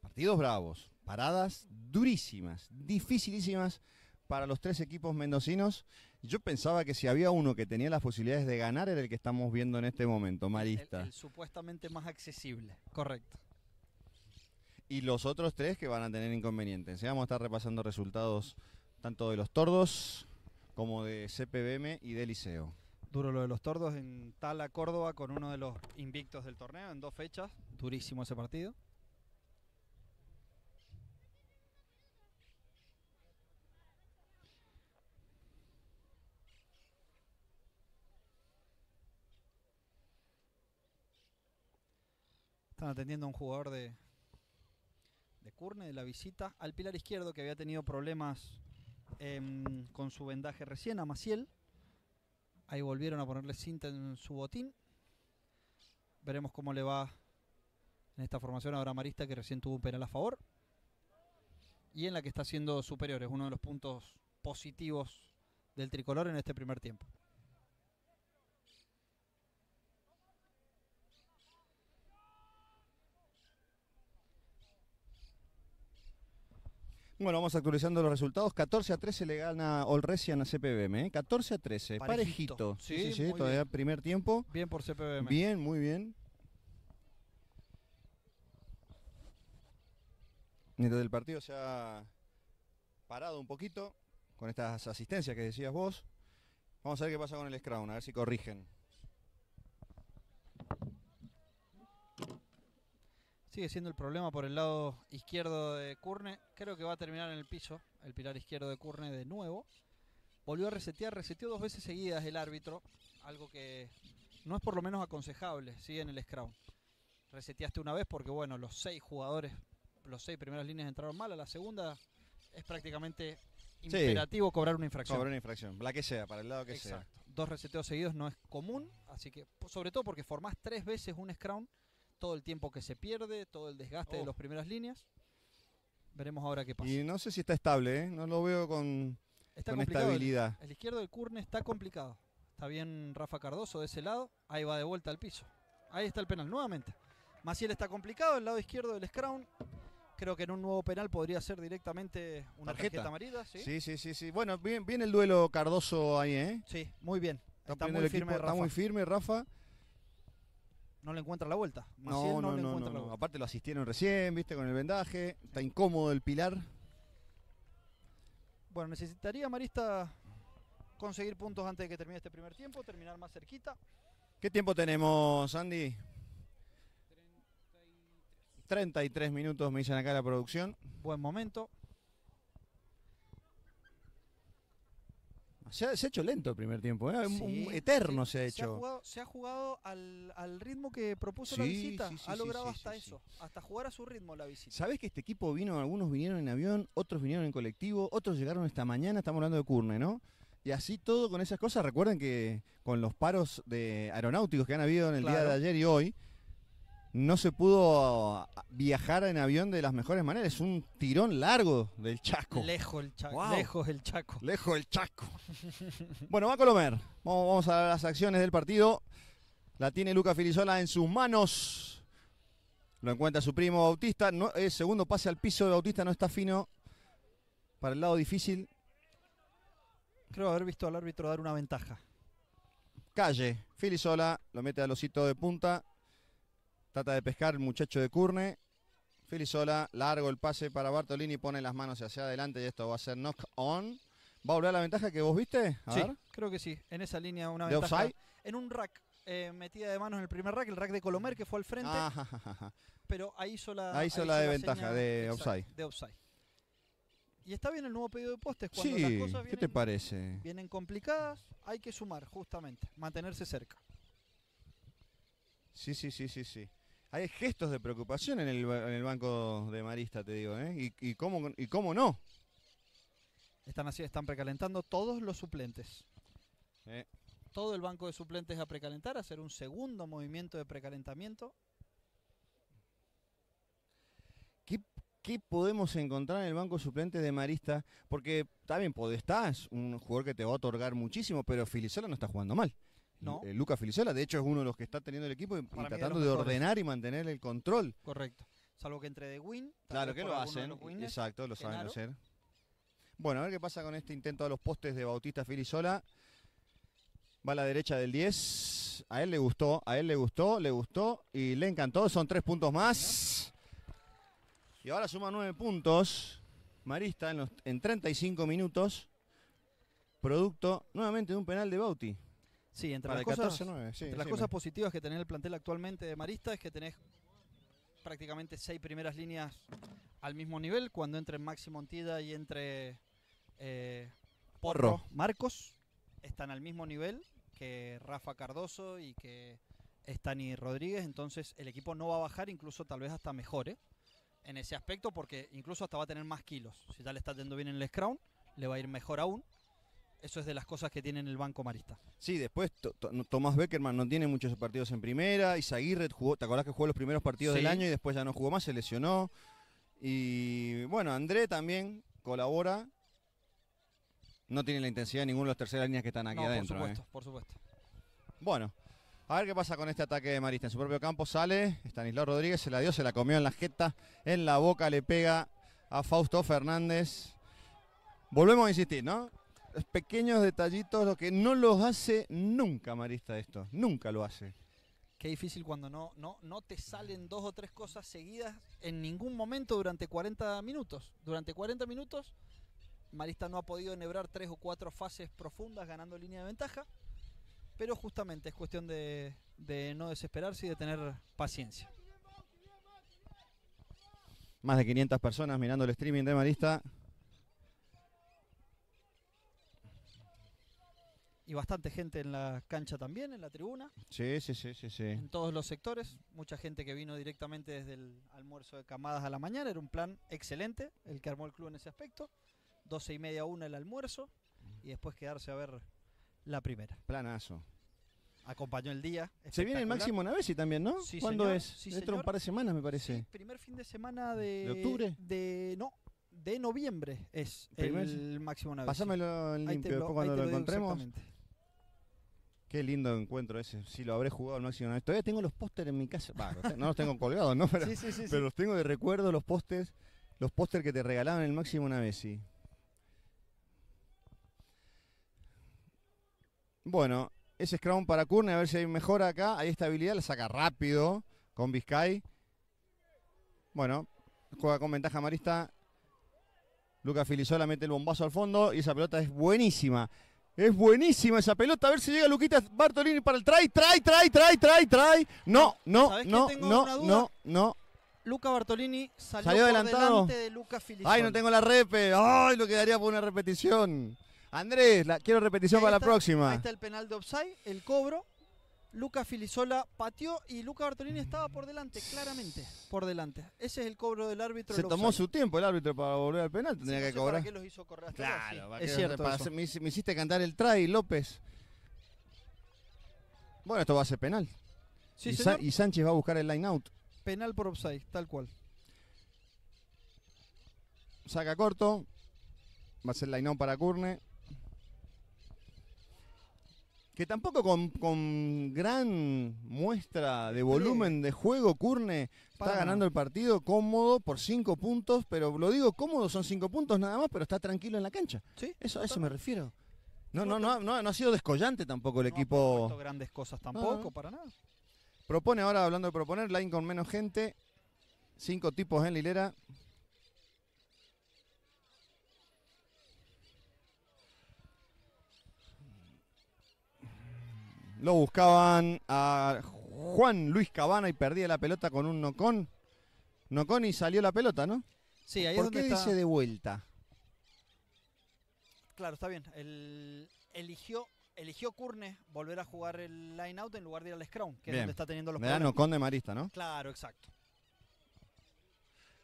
Partidos bravos, paradas durísimas, dificilísimas para los tres equipos mendocinos. Yo pensaba que si había uno que tenía las posibilidades de ganar era el que estamos viendo en este momento, Marista. El, supuestamente más accesible, correcto. Y los otros tres que van a tener inconvenientes. ¿eh? Vamos a estar repasando resultados tanto de los Tordos como de CPBM y de Liceo. Duro lo de los tordos en Tala, Córdoba, con uno de los invictos del torneo en dos fechas. Durísimo ese partido. Están atendiendo a un jugador de, de Curne, de la visita, al pilar izquierdo que había tenido problemas em, con su vendaje recién, a Maciel. Ahí volvieron a ponerle cinta en su botín. Veremos cómo le va en esta formación ahora Marista, que recién tuvo un penal a favor. Y en la que está siendo superior, es uno de los puntos positivos del tricolor en este primer tiempo. Bueno, vamos actualizando los resultados. 14 a 13 le gana Olresian a CPBM. 14 ¿eh? a 13, parejito. Sí, sí, sí, todavía primer tiempo. Bien por CPBM. Bien, muy bien. Mientras el partido se ha parado un poquito con estas asistencias que decías vos. Vamos a ver qué pasa con el Scrum, a ver si corrigen. Sigue siendo el problema por el lado izquierdo de Curne. Creo que va a terminar en el piso, el pilar izquierdo de Curne de nuevo. Volvió a resetear, reseteó dos veces seguidas el árbitro, algo que no es por lo menos aconsejable, sigue en el scrum. Reseteaste una vez porque, bueno, los seis jugadores, los seis primeras líneas entraron mal, a la segunda es prácticamente imperativo cobrar una infracción. Cobrar una infracción, la que sea, para el lado que sea. Dos reseteos seguidos no es común, así que, sobre todo porque formás tres veces un scrum todo el tiempo que se pierde, todo el desgaste de oh. las primeras líneas. Veremos ahora qué pasa. Y no sé si está estable, ¿eh? no lo veo con, estabilidad. El, izquierdo del Curne está complicado. Está bien Rafa Cardoso de ese lado. Ahí va de vuelta al piso. Ahí está el penal nuevamente. Maciel está complicado, el lado izquierdo del Scrown. Creo que en un nuevo penal podría ser directamente una tarjeta, amarilla. ¿sí? ¿sí? sí, sí, Bueno, bien, el duelo Cardoso ahí, ¿eh? Sí, muy bien. Está, muy, firme, está muy firme Rafa no le encuentra la vuelta. no, Aparte lo asistieron recién, viste, con el vendaje. Está incómodo el pilar. Bueno, necesitaría Marista conseguir puntos antes de que termine este primer tiempo, terminar más cerquita. ¿Qué tiempo tenemos, Andy? 33, 33 minutos, me dicen acá la producción. Buen momento. Se ha, hecho lento el primer tiempo, ¿eh? eterno se, ha hecho. Se ha jugado, al, ritmo que propuso la visita, ha logrado hasta eso, hasta jugar a su ritmo la visita. sabes que este equipo vino, algunos vinieron en avión, otros vinieron en colectivo, otros llegaron esta mañana, estamos hablando de Curne, ¿no? Y así todo con esas cosas, recuerden que con los paros de aeronáuticos que han habido en el día de ayer y hoy, no se pudo ah, viajar en avión de las mejores maneras. Es un tirón largo del Chaco. Lejos el Chaco. Lejos el Chaco. Lejos el Chaco. bueno, va a Colomer. Vamos, a ver las acciones del partido. La tiene Luca Filizola en sus manos. Lo encuentra su primo Bautista. el eh, segundo pase al piso de Bautista no está fino. Para el lado difícil. Creo haber visto al árbitro dar una ventaja. Calle, Filizola, lo mete al osito de punta. Trata de pescar el muchacho de Curne. Sola, largo el pase para Bartolini, pone las manos hacia adelante y esto va a ser knock on. ¿Va a volver a la ventaja que vos viste? sí, creo que sí. En esa línea una ventaja. En un rack, eh, metida de manos en el primer rack, el rack de Colomer que fue al frente. Ah, Pero ahí hizo la, ahí ventaja de offside. De offside. Y está bien el nuevo pedido de postes. Cuando sí, las cosas ¿qué te parece? Vienen complicadas, hay que sumar, justamente, mantenerse cerca. Sí, sí, sí, sí, sí hay gestos de preocupación en el, banco de Marista, te digo, ¿eh? Y, cómo, y cómo no. Están así, están precalentando todos los suplentes. Todo el banco de suplentes a precalentar, a hacer un segundo movimiento de precalentamiento. ¿Qué, podemos encontrar en el banco Suplentes de Marista? Porque también Podestá es un jugador que te va a otorgar muchísimo, pero Filizola no está jugando mal. Eh, Lucas Filizola, de hecho, es uno de los que está teniendo el equipo y, tratando de, ordenar y mantener el control. Correcto. Salvo que entre de Win. Claro que lo hacen. exacto, lo saben hacer. Bueno, a ver qué pasa con este intento a los postes de Bautista Filisola. Va a la derecha del 10. A él le gustó, a él le gustó, le gustó y le encantó. Son tres puntos más. Y ahora suma nueve puntos. Marista en, en 35 minutos. Producto nuevamente de un penal de Bauti. Sí, entre las, cosas, sí, las cosas positivas que tenés el plantel actualmente de Marista es que tenés prácticamente seis primeras líneas al mismo nivel. Cuando entre Maxi antida y entre eh, Porro, Marcos, están al mismo nivel que Rafa Cardoso y que Stani Rodríguez. Entonces el equipo no va a bajar, incluso tal vez hasta mejore en ese aspecto, porque incluso hasta va a tener más kilos. Si ya le está yendo bien en el Scrum, le va a ir mejor aún. Eso es de las cosas que tiene el Banco Marista. Sí, después Tomás Beckerman no tiene muchos partidos en primera. Izaguirre jugó, ¿te acordás que jugó los primeros partidos del año y después ya no jugó más? Se lesionó. Y bueno, André también colabora. No tiene la intensidad de ninguno de los terceras líneas que están aquí no, adentro. Por supuesto, ¿eh? por supuesto. Bueno, a ver qué pasa con este ataque de Marista. En su propio campo sale Estanislao Rodríguez, se la dio, se la comió en la jeta, en la boca le pega a Fausto Fernández. Volvemos a insistir, ¿no? pequeños detallitos, lo que no los hace nunca Marista esto, nunca lo hace. Qué difícil cuando no, no, no te salen dos o tres cosas seguidas en ningún momento durante 40 minutos. Durante 40 minutos, Marista no ha podido enhebrar tres o cuatro fases profundas ganando línea de ventaja, pero justamente es cuestión de, de no desesperarse y de tener paciencia. Más de 500 personas mirando el streaming de Marista. y bastante gente en la cancha también, en la tribuna. Sí, sí, sí, sí, sí. En todos los sectores, mucha gente que vino directamente desde el almuerzo de camadas a la mañana, era un plan excelente el que armó el club en ese aspecto. doce y media a una el almuerzo y después quedarse a ver la primera. Planazo. Acompañó el día. Se viene el Máximo Navesi también, ¿no? Sí, ¿Cuándo es? Dentro de un par de semanas, me parece. Sí, primer fin de semana de. ¿De octubre? De. No, de noviembre es el Máximo Navesi. Pásamelo en limpio, después cuando lo, lo encontremos. Qué lindo encuentro ese. Si lo habré jugado el máximo. Todavía tengo los pósteres en mi casa. no los tengo colgados, ¿no? Pero, los tengo de recuerdo, los pósteres los póster que te regalaban el máximo una vez, sí. Bueno, ese Scrum para Kurne, a ver si hay mejora acá. Hay estabilidad, la saca rápido con Biscay. Bueno, juega con ventaja Marista. Luca Filizola mete el bombazo al fondo y esa pelota es buenísima. Es buenísima esa pelota. A ver si llega Luquita Bartolini para el try. Try, try, try, try, try. No, no, no, no, no, no. Luca Bartolini salió, adelantado? Ay, no tengo la repe. Ay, lo quedaría por una repetición. Andrés, quiero repetición para la próxima. Ahí está el penal de offside, el cobro. Lucas Filizola pateó y Luca Bartolini estaba por delante, claramente por delante. Ese es el cobro del árbitro. Se tomó su tiempo el árbitro para volver al penal, tendría que cobrar. ¿Para qué los hizo correr Claro, es cierto. me, hiciste cantar el try, López. Bueno, esto va a ser penal. y, Sánchez va a buscar el line out. Penal por offside, tal cual. Saca corto. Va a ser line out para Curne que tampoco con, gran muestra de volumen de juego, Curne está ganando el partido cómodo por cinco puntos, pero lo digo cómodo, son cinco puntos nada más, pero está tranquilo en la cancha. ¿Sí? Eso, a eso me refiero. No, no, no, no, ha sido descollante tampoco el no equipo. No grandes cosas tampoco, para nada. Propone ahora, hablando de proponer, line con menos gente, cinco tipos en la hilera, Lo buscaban a Juan Luis Cabana y perdía la pelota con un nocón. Nocón y salió la pelota, ¿no? Sí, ahí ¿Por es donde qué dice de vuelta? Claro, está bien. eligió eligió Curne volver a jugar el line out en lugar de ir al scrum, que es donde está teniendo los Me no Nocón de Marista, ¿no? Claro, exacto.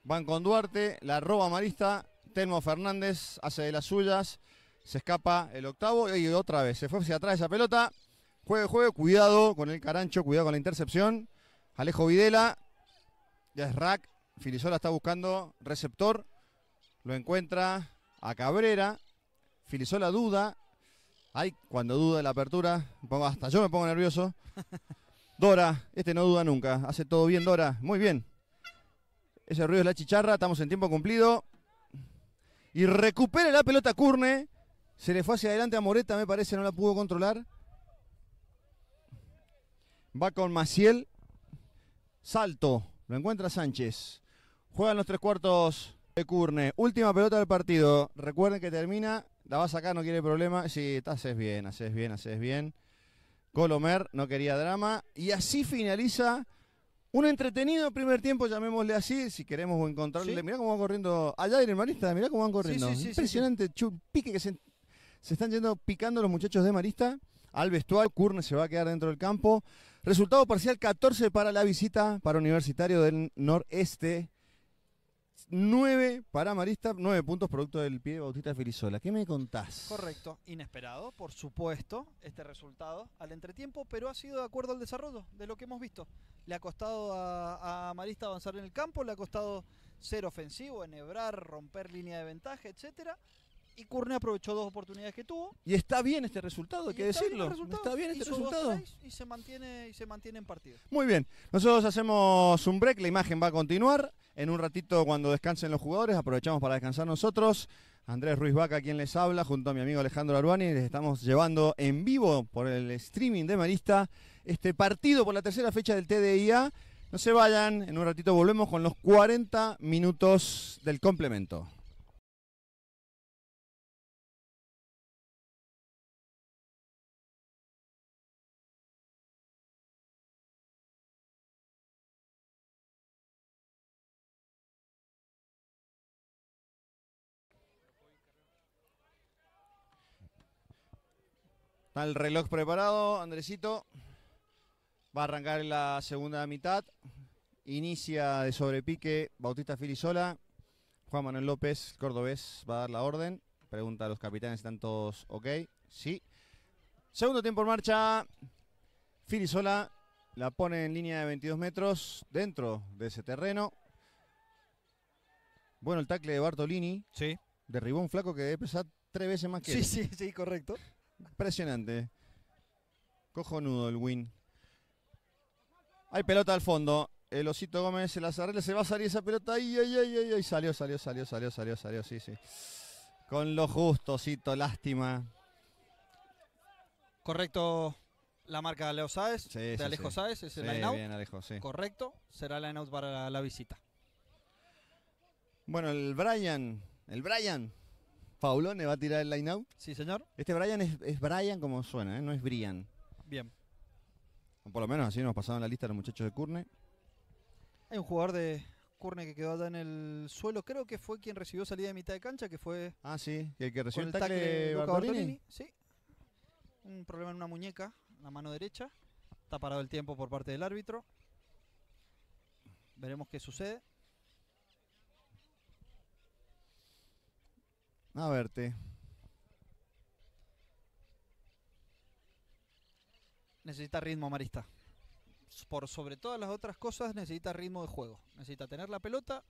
Van con Duarte, la roba Marista, Telmo Fernández hace de las suyas, se escapa el octavo y otra vez se fue hacia atrás esa pelota. Juegue, juegue, cuidado con el carancho, cuidado con la intercepción. Alejo Videla, ya es rack. Filisola está buscando receptor. Lo encuentra a Cabrera. Filisola duda. Ay, cuando duda de la apertura, hasta yo me pongo nervioso. Dora, este no duda nunca. Hace todo bien, Dora. Muy bien. Ese ruido es la chicharra. Estamos en tiempo cumplido. Y recupera la pelota Curne. Se le fue hacia adelante a Moreta, me parece, no la pudo controlar. Va con Maciel. Salto. Lo encuentra Sánchez. Juegan los tres cuartos de Curne. Última pelota del partido. Recuerden que termina. La vas acá, no quiere problema. Sí, haces bien, haces bien, haces bien. Colomer no quería drama. Y así finaliza un entretenido primer tiempo, llamémosle así, si queremos encontrarle. Mirá cómo van corriendo. Allá en el Marista, mirá cómo van corriendo. Impresionante, pique que se, se están yendo picando los muchachos de Marista. Al vestuario, Curne se va a quedar dentro del campo. Resultado parcial 14 para la visita para Universitario del Noreste. 9 para Marista, 9 puntos producto del pie de Bautista Filizola. ¿Qué me contás? Correcto, inesperado, por supuesto, este resultado al entretiempo, pero ha sido de acuerdo al desarrollo de lo que hemos visto. Le ha costado a, Marista avanzar en el campo, le ha costado ser ofensivo, enhebrar, romper línea de ventaja, etcétera y Curne aprovechó dos oportunidades que tuvo. Y está bien este resultado, hay que decirlo. está bien este resultado. y, se mantiene, y se mantiene en partido. Muy bien. Nosotros hacemos un break, la imagen va a continuar. En un ratito, cuando descansen los jugadores, aprovechamos para descansar nosotros. Andrés Ruiz Baca, quien les habla, junto a mi amigo Alejandro Aruani, les estamos llevando en vivo por el streaming de Marista este partido por la tercera fecha del TDIA. No se vayan, en un ratito volvemos con los 40 minutos del complemento. Está el reloj preparado, Andresito. Va a arrancar la segunda mitad. Inicia de sobrepique Bautista Filisola. Juan Manuel López, cordobés, va a dar la orden. Pregunta a los capitanes, ¿están todos ok? Sí. Segundo tiempo en marcha. Filisola la pone en línea de 22 metros dentro de ese terreno. Bueno, el tacle de Bartolini. Sí. Derribó un flaco que debe pesar tres veces más que Sí, sí, sí, correcto. Impresionante. Cojonudo el win. Hay pelota al fondo. El Osito Gómez se las arregla. Se va a salir esa pelota. Ay, ay, ay, ay, Salió, salió, salió, salió, salió, salió. Sí, sí. Con lo justo, Osito. Lástima. Correcto la marca de Leo Sáez. Sí, de Alejo Sáez. Es el line out. Bien, Alejo, Correcto. Será line out para la visita. Bueno, el Brian. El Brian ¿ne va a tirar el line out. Sí, señor. Este Brian es, Brian como suena, ¿eh? no es Brian. Bien. por lo menos así nos pasaron la lista los muchachos de Curne. Hay un jugador de Curne que quedó allá en el suelo. Creo que fue quien recibió salida de mitad de cancha, que fue. Ah, sí. que recibió el tackle, de Luca Sí. Un problema en una muñeca, la mano derecha. Está parado el tiempo por parte del árbitro. Veremos qué sucede. A verte. Necesita ritmo, Marista. Por sobre todas las otras cosas, necesita ritmo de juego. Necesita tener la pelota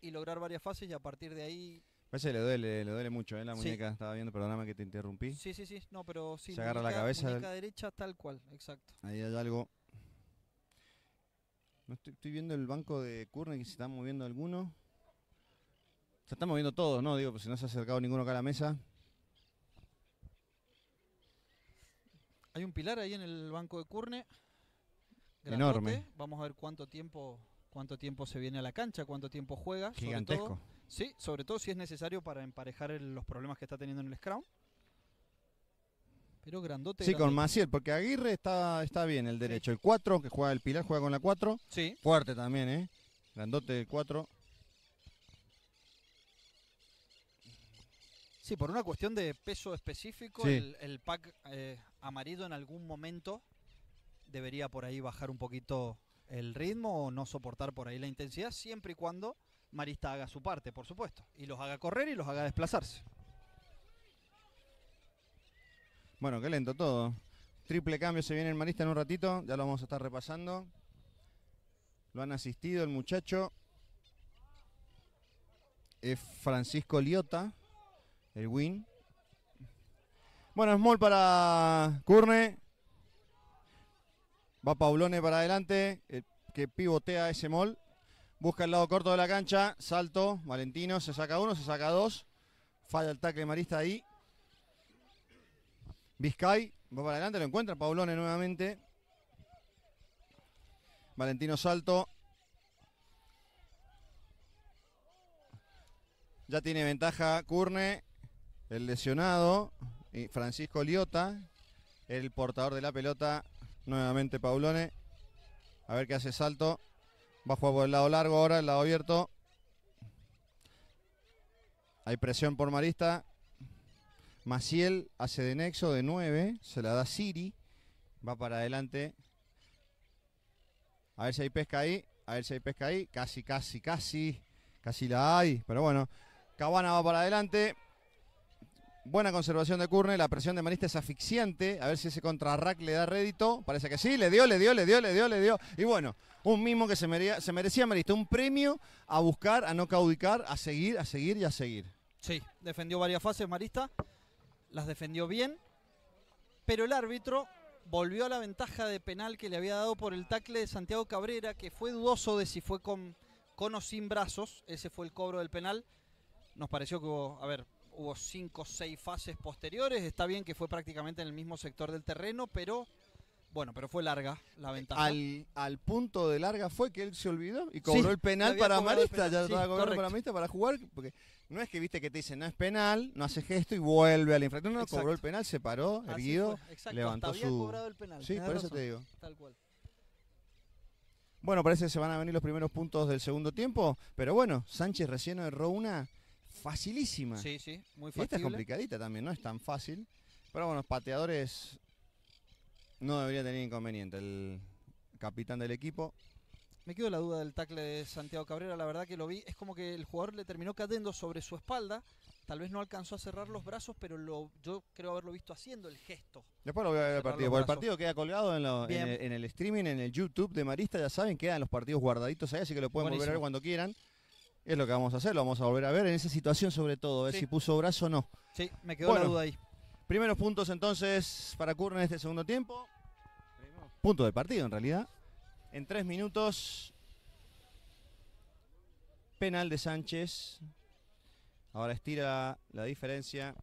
y lograr varias fases y a partir de ahí. veces le duele, le duele mucho, ¿eh? La muñeca, estaba viendo, perdóname que te interrumpí. Sí, sí, sí, no, pero sí. Se agarra la cabeza. Muñeca derecha tal cual, exacto. Ahí hay algo. No estoy, viendo el banco de Kurne que se está moviendo alguno. Se están moviendo todos, ¿no? Digo, pues si no se ha acercado ninguno acá a la mesa. Hay un pilar ahí en el banco de Curne. Enorme. Vamos a ver cuánto tiempo, cuánto tiempo se viene a la cancha, cuánto tiempo juega. Gigantesco. sí, sobre todo si es necesario para emparejar los problemas que está teniendo en el scrum. Pero grandote. Sí, con Maciel, porque Aguirre está, está bien el derecho. El 4, que juega el pilar, juega con la 4. Sí. Fuerte también, ¿eh? Grandote el 4. Sí, por una cuestión de peso específico, el, pack eh, amarillo en algún momento debería por ahí bajar un poquito el ritmo o no soportar por ahí la intensidad, siempre y cuando Marista haga su parte, por supuesto, y los haga correr y los haga desplazarse. Bueno, qué lento todo. Triple cambio se viene el Marista en un ratito, ya lo vamos a estar repasando. Lo han asistido el muchacho. Es Francisco Liota el win. Bueno, es small para Curne. Va Paulone para adelante, que pivotea ese mol. Busca el lado corto de la cancha, salto, Valentino, se saca uno, se saca dos. Falla el tackle Marista ahí. Vizcay va para adelante, lo encuentra Paulone nuevamente. Valentino salto. Ya tiene ventaja Curne. El lesionado, Francisco Liota. El portador de la pelota, nuevamente Paulone. A ver qué hace salto. Va a jugar por el lado largo ahora, el lado abierto. Hay presión por Marista. Maciel hace de nexo de 9. Se la da Siri. Va para adelante. A ver si hay pesca ahí. A ver si hay pesca ahí. Casi, casi, casi. Casi la hay. Pero bueno. Cabana va para adelante. Buena conservación de Curne, la presión de Marista es asfixiante. A ver si ese contrarrack le da rédito. Parece que sí, le dio, le dio, le dio, le dio, le dio. Y bueno, un mismo que se, merecía, Marista, un premio a buscar, a no caudicar, a seguir, a seguir y a seguir. Sí, defendió varias fases Marista, las defendió bien, pero el árbitro volvió a la ventaja de penal que le había dado por el tacle de Santiago Cabrera, que fue dudoso de si fue con, con o sin brazos. Ese fue el cobro del penal. Nos pareció que hubo, a ver, hubo cinco o seis fases posteriores. Está bien que fue prácticamente en el mismo sector del terreno, pero bueno, pero fue larga la eh, ventaja. Al, punto de larga fue que él se olvidó y cobró el penal para Marista. Ya estaba cobrando para Marista para jugar. Porque no es que viste que te dicen no es penal, no hace gesto y vuelve al la No, cobró el penal, se paró, erguido, levantó su. Sí, por eso te digo. Bueno, parece que se van a venir los primeros puntos del segundo tiempo, pero bueno, Sánchez recién erró una facilísima. Sí, sí, muy fácil. Esta es complicadita también, no es tan fácil. Pero bueno, los pateadores no debería tener inconveniente. El capitán del equipo. Me quedo la duda del tackle de Santiago Cabrera, la verdad que lo vi, es como que el jugador le terminó cayendo sobre su espalda, tal vez no alcanzó a cerrar los brazos, pero lo, yo creo haberlo visto haciendo el gesto. Después lo voy a ver el partido, porque el partido queda colgado en, el, streaming, en el YouTube de Marista, ya saben, quedan los partidos guardaditos ahí, así que lo pueden volver a ver cuando quieran. Es lo que vamos a hacer, lo vamos a volver a ver en esa situación sobre todo, a ver si puso brazo o no. Sí, me quedó la duda ahí. Primeros puntos entonces para Curne en este segundo tiempo. Punto de partido en realidad. En tres minutos. Penal de Sánchez. Ahora estira la diferencia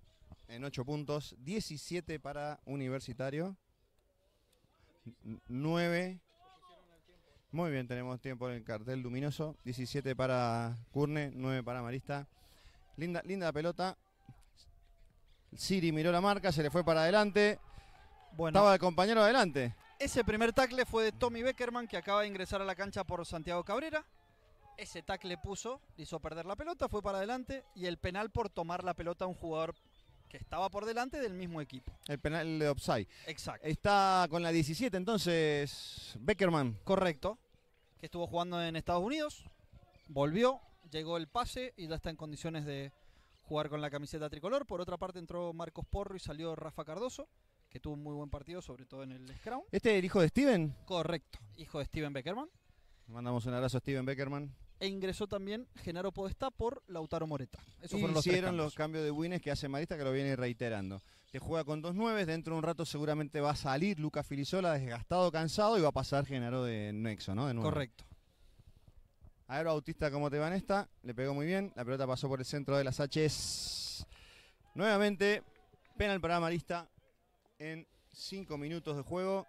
en ocho puntos. 17 para Universitario. 9 muy bien, tenemos tiempo en el cartel luminoso. 17 para Curne, 9 para Marista. Linda, linda pelota. Siri miró la marca, se le fue para adelante. Bueno, Estaba el compañero adelante. Ese primer tackle fue de Tommy Beckerman, que acaba de ingresar a la cancha por Santiago Cabrera. Ese tackle puso, hizo perder la pelota, fue para adelante. Y el penal por tomar la pelota a un jugador que estaba por delante del mismo equipo. El penal de Opsai. Exacto. Está con la 17 entonces Beckerman. Correcto que estuvo jugando en Estados Unidos, volvió, llegó el pase y ya está en condiciones de jugar con la camiseta tricolor. Por otra parte entró Marcos Porro y salió Rafa Cardoso, que tuvo un muy buen partido, sobre todo en el Scrum. ¿Este es el hijo de Steven? Correcto, hijo de Steven Beckerman. Mandamos un abrazo a Steven Beckerman. E ingresó también Genaro Podestá por Lautaro Moreta. eso y los hicieron cambios. los cambios de Wines que hace Marista, que lo viene reiterando. Te juega con dos nueve, Dentro de un rato seguramente va a salir Lucas Filisola desgastado, cansado y va a pasar Genaro de Nexo, ¿no? Correcto. A ver, Bautista, ¿cómo te va en esta? Le pegó muy bien. La pelota pasó por el centro de las H's. Nuevamente, penal para Marista en cinco minutos de juego.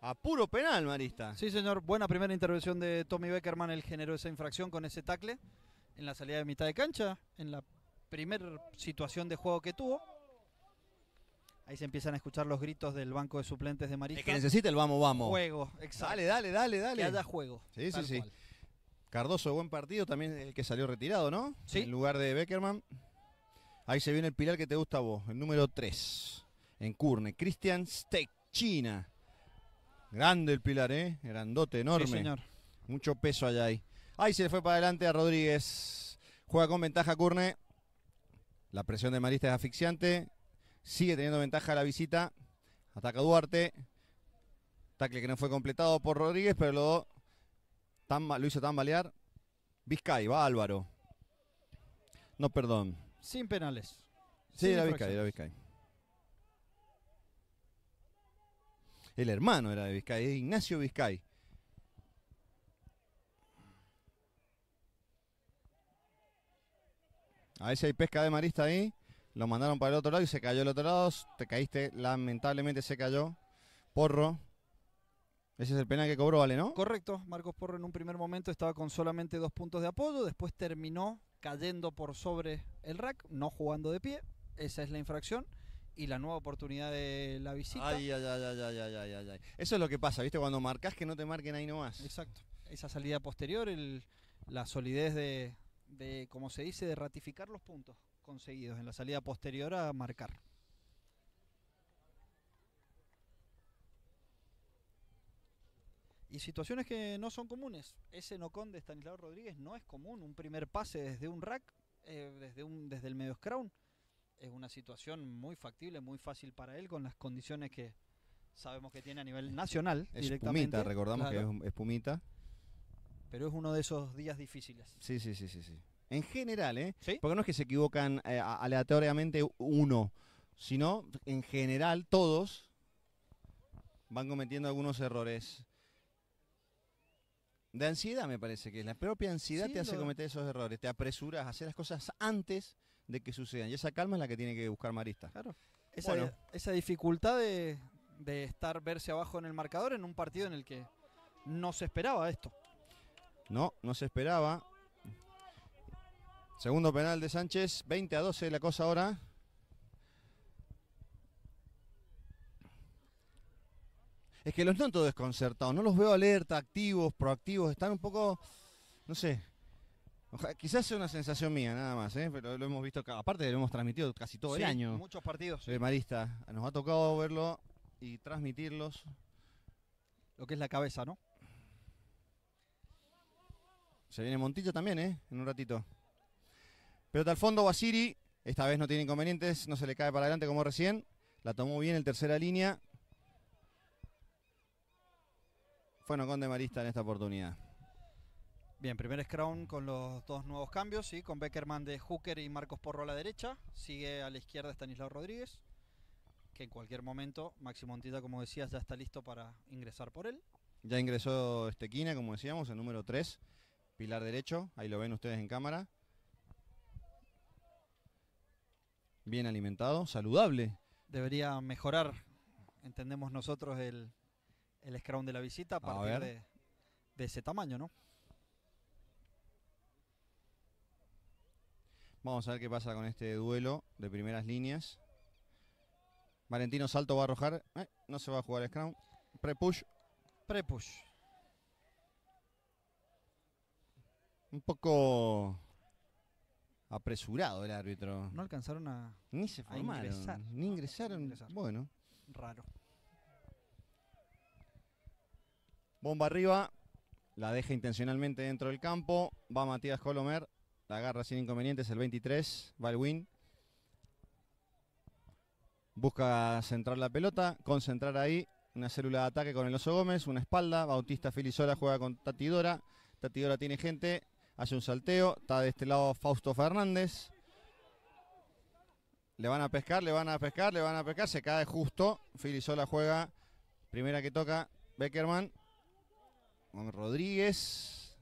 A puro penal, Marista. Sí, señor. Buena primera intervención de Tommy Beckerman. Él generó esa infracción con ese tacle en la salida de mitad de cancha, en la primera situación de juego que tuvo. Ahí se empiezan a escuchar los gritos del banco de suplentes de Marista. Es que necesita el vamos, vamos. Juego, Dale, dale, dale, dale. Que juego. Sí, sí, sí. Cardoso, buen partido, también el que salió retirado, ¿no? Sí. En lugar de Beckerman. Ahí se viene el pilar que te gusta a vos, el número 3. En Curne, Cristian Stechina. Grande el pilar, ¿eh? Grandote, enorme. Sí, señor. Mucho peso allá ahí. Ahí se le fue para adelante a Rodríguez. Juega con ventaja Curne. La presión de Marista es asfixiante. Sigue teniendo ventaja la visita. Ataca Duarte. Tacle que no fue completado por Rodríguez, pero lo, lo hizo tambalear. Vizcay, va Álvaro. No, perdón. Sin penales. Sí, era Vizcay, era Vizcay. El hermano era de Vizcay, Ignacio Vizcay. A ver si hay pesca de marista ahí. Lo mandaron para el otro lado y se cayó el otro lado. Te caíste, lamentablemente se cayó. Porro. Ese es el penal que cobró, ¿vale, no? Correcto. Marcos Porro en un primer momento estaba con solamente dos puntos de apoyo. Después terminó cayendo por sobre el rack, no jugando de pie. Esa es la infracción y la nueva oportunidad de la visita. Ay, ay, ay, ay, ay, ay, Eso es lo que pasa, ¿viste? Cuando marcas que no te marquen ahí nomás. Exacto. Esa salida posterior, la solidez de, de, como se dice, de ratificar los puntos conseguidos en la salida posterior a marcar. Y situaciones que no son comunes. Ese nocón de Stanislao Rodríguez no es común. Un primer pase desde un rack, eh, desde, un, desde el medio scrum, es una situación muy factible, muy fácil para él con las condiciones que sabemos que tiene a nivel nacional. Es recordamos que es, espumita Pero es uno de esos días difíciles. Sí, sí, sí, sí, sí. En general, ¿eh? Porque no es que se equivocan eh, aleatoriamente uno, sino en general todos van cometiendo algunos errores. De ansiedad me parece que es. La propia ansiedad te hace cometer esos errores. Te apresuras a hacer las cosas antes de que sucedan. Y esa calma es la que tiene que buscar Marista. Claro. Esa, dificultad de, de estar verse abajo en el marcador en un partido en el que no se esperaba esto. No, no se esperaba. Segundo penal de Sánchez, 20 a 12 la cosa ahora. Es que los noto desconcertados, no los veo alerta, activos, proactivos, están un poco, no sé. quizás sea una sensación mía, nada más, ¿eh? pero lo hemos visto, aparte lo hemos transmitido casi todo el año. Muchos partidos. Marista, nos ha tocado verlo y transmitirlos. Lo que es la cabeza, ¿no? Se viene Montilla también, ¿eh? En un ratito. Pero al fondo, Basiri. Esta vez no tiene inconvenientes, no se le cae para adelante como recién. La tomó bien en tercera línea. Fue Nocón de Marista en esta oportunidad. Bien, primer Crown con los dos nuevos cambios, ¿sí? con Beckerman de Hooker y Marcos Porro a la derecha. Sigue a la izquierda Stanislao Rodríguez, que en cualquier momento, Máximo Montita, como decías, ya está listo para ingresar por él. Ya ingresó Estequina, como decíamos, el número 3, pilar derecho. Ahí lo ven ustedes en cámara. bien alimentado, saludable. Debería mejorar, entendemos nosotros, el, el de la visita a partir de, ese tamaño, ¿no? Vamos a ver qué pasa con este duelo de primeras líneas. Valentino Salto va a arrojar. Eh, no se va a jugar el Scrum. Pre-push. Pre-push. Un poco apresurado el árbitro. No alcanzaron a. Ni Ingresar. Ni ingresaron. Bueno. Raro. Bomba arriba. La deja intencionalmente dentro del campo. Va Matías Colomer. La agarra sin inconvenientes el 23. Va Busca centrar la pelota. Concentrar ahí. Una célula de ataque con el Oso Gómez. Una espalda. Bautista Filizola juega con Tatidora. Tatidora tiene gente hace un salteo, está de este lado Fausto Fernández. Le van a pescar, le van a pescar, le van a pescar, se cae justo. Filisola juega, primera que toca Beckerman con Rodríguez.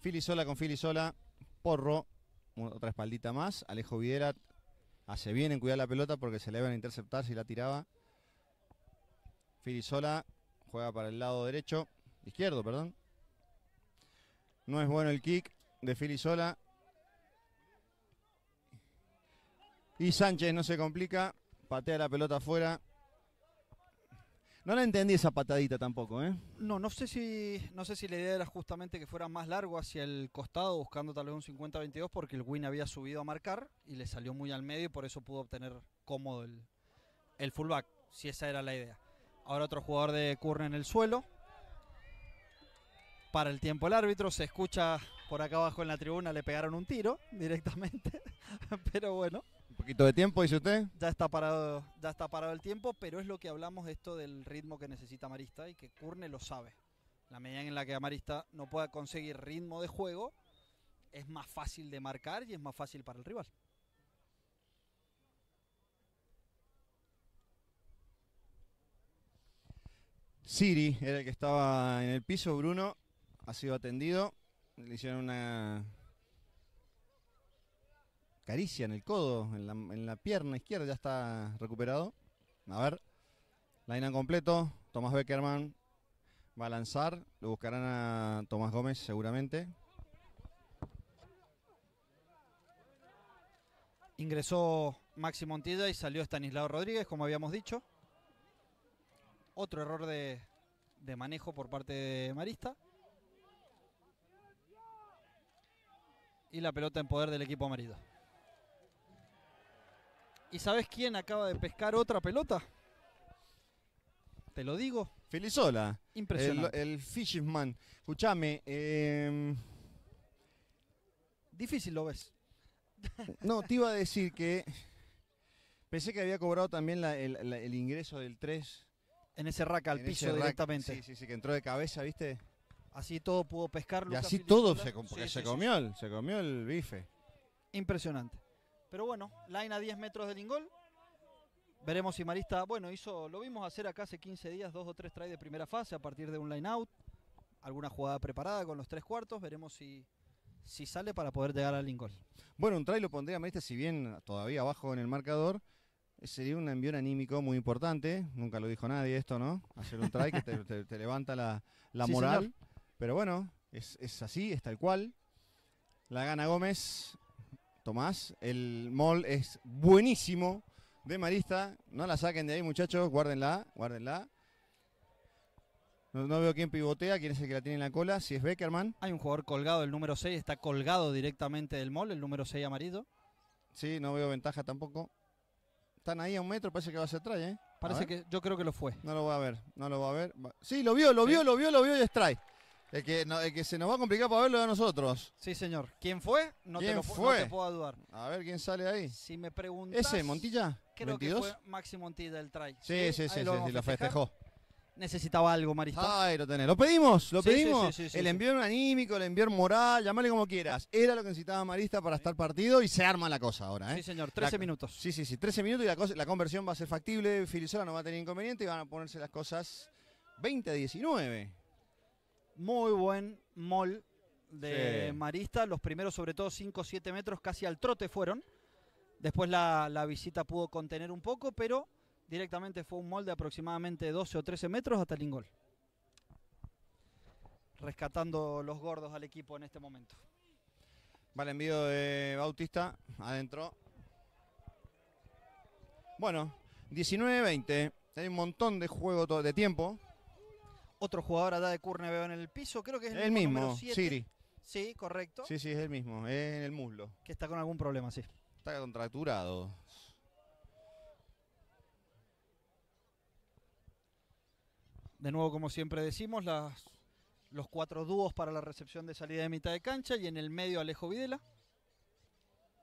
Filisola con Filisola, Porro, otra espaldita más. Alejo Videra hace bien en cuidar la pelota porque se le iban a interceptar si la tiraba. Filisola juega para el lado derecho, izquierdo, perdón. No es bueno el kick de sola Y Sánchez no se complica, patea la pelota afuera. No la entendí esa patadita tampoco, ¿eh? No, no sé si no sé si la idea era justamente que fuera más largo hacia el costado buscando tal vez un 50-22 porque el Win había subido a marcar y le salió muy al medio y por eso pudo obtener cómodo el, el fullback, si esa era la idea. Ahora otro jugador de Curne en el suelo. Para el tiempo el árbitro se escucha por acá abajo en la tribuna le pegaron un tiro directamente, pero bueno. Un poquito de tiempo, dice usted. Ya está parado, ya está parado el tiempo, pero es lo que hablamos de esto del ritmo que necesita Marista y que Curne lo sabe. La medida en la que Marista no pueda conseguir ritmo de juego, es más fácil de marcar y es más fácil para el rival. Siri era el que estaba en el piso, Bruno ha sido atendido. Le hicieron una caricia en el codo, en la, pierna izquierda, ya está recuperado. A ver, line completo, Tomás Beckerman va a lanzar, lo buscarán a Tomás Gómez seguramente. Ingresó Máximo Montilla y salió Stanislao Rodríguez, como habíamos dicho. Otro error de, de manejo por parte de Marista. y la pelota en poder del equipo amarillo. ¿Y sabes quién acaba de pescar otra pelota? Te lo digo. Felizola. Impresionante. El, el Fishman. Escuchame. Em, Difícil lo ves. No, te iba a decir que pensé que había cobrado también el, ingreso del 3. En ese rack al piso directamente. Sí, sí, sí, que entró de cabeza, ¿viste? Así todo pudo pescar. y así todo se, se comió, se comió el bife. Impresionante. Pero bueno, line a 10 metros del Lingol. Veremos si Marista, bueno, hizo, lo vimos hacer acá hace 15 días, dos o tres trays de primera fase a partir de un line out. Alguna jugada preparada con los tres cuartos. Veremos si, sale para poder llegar al Lingol. Bueno, un try lo pondría Marista, si bien todavía abajo en el marcador. Sería un envío anímico muy importante. Nunca lo dijo nadie esto, ¿no? Hacer un try que te, levanta la, moral. Pero bueno, es, así, es tal cual. La gana Gómez, Tomás. El mall es buenísimo de Marista. No la saquen de ahí, muchachos. Guárdenla, guárdenla. No, veo quién pivotea, quién es el que la tiene en la cola, si es Beckerman. Hay un jugador colgado, el número 6, está colgado directamente del mall, el número 6 amarillo. Sí, no veo ventaja tampoco. Están ahí a un metro, parece que va ¿eh? a ser try, ¿eh? Parece que yo creo que lo fue. No lo va a ver, no lo va a ver. Sí, lo vio, lo vio, lo vio, lo vio y es try. Es que, se nos va a complicar para verlo a nosotros. Sí, señor. ¿Quién fue? No, te, fue? te puedo dudar. A ver quién sale ahí. Si me preguntas. ¿Ese, Montilla? Creo que fue Maxi Montilla del try. Sí, sí, sí, sí, lo, festejó. Necesitaba algo, Marista. Ay, lo tenés. Lo pedimos, lo pedimos. Sí, el envío anímico, el envío moral, llámale como quieras. Era lo que necesitaba Marista para estar partido y se arma la cosa ahora. ¿eh? Sí, señor, 13 minutos. Sí, sí, sí, 13 minutos y la, cosa, la conversión va a ser factible. Filizola no va a tener inconveniente y van a ponerse las cosas 20 a 19. Muy buen mol de Marista. Los primeros, sobre todo 5 o 7 metros, casi al trote fueron. Después la, la, visita pudo contener un poco, pero directamente fue un mol de aproximadamente 12 o 13 metros hasta el ingol. Rescatando los gordos al equipo en este momento. Vale, envío de Bautista, adentro. Bueno, 19-20. Hay un montón de juego de tiempo. Otro jugador a de Curne veo en el piso, creo que es el, mismo, Siri. Sí, correcto. Sí, sí, es el mismo, es en el muslo. Que está con algún problema, sí. Está contracturado. De nuevo, como siempre decimos, las, los cuatro dúos para la recepción de salida de mitad de cancha y en el medio Alejo Videla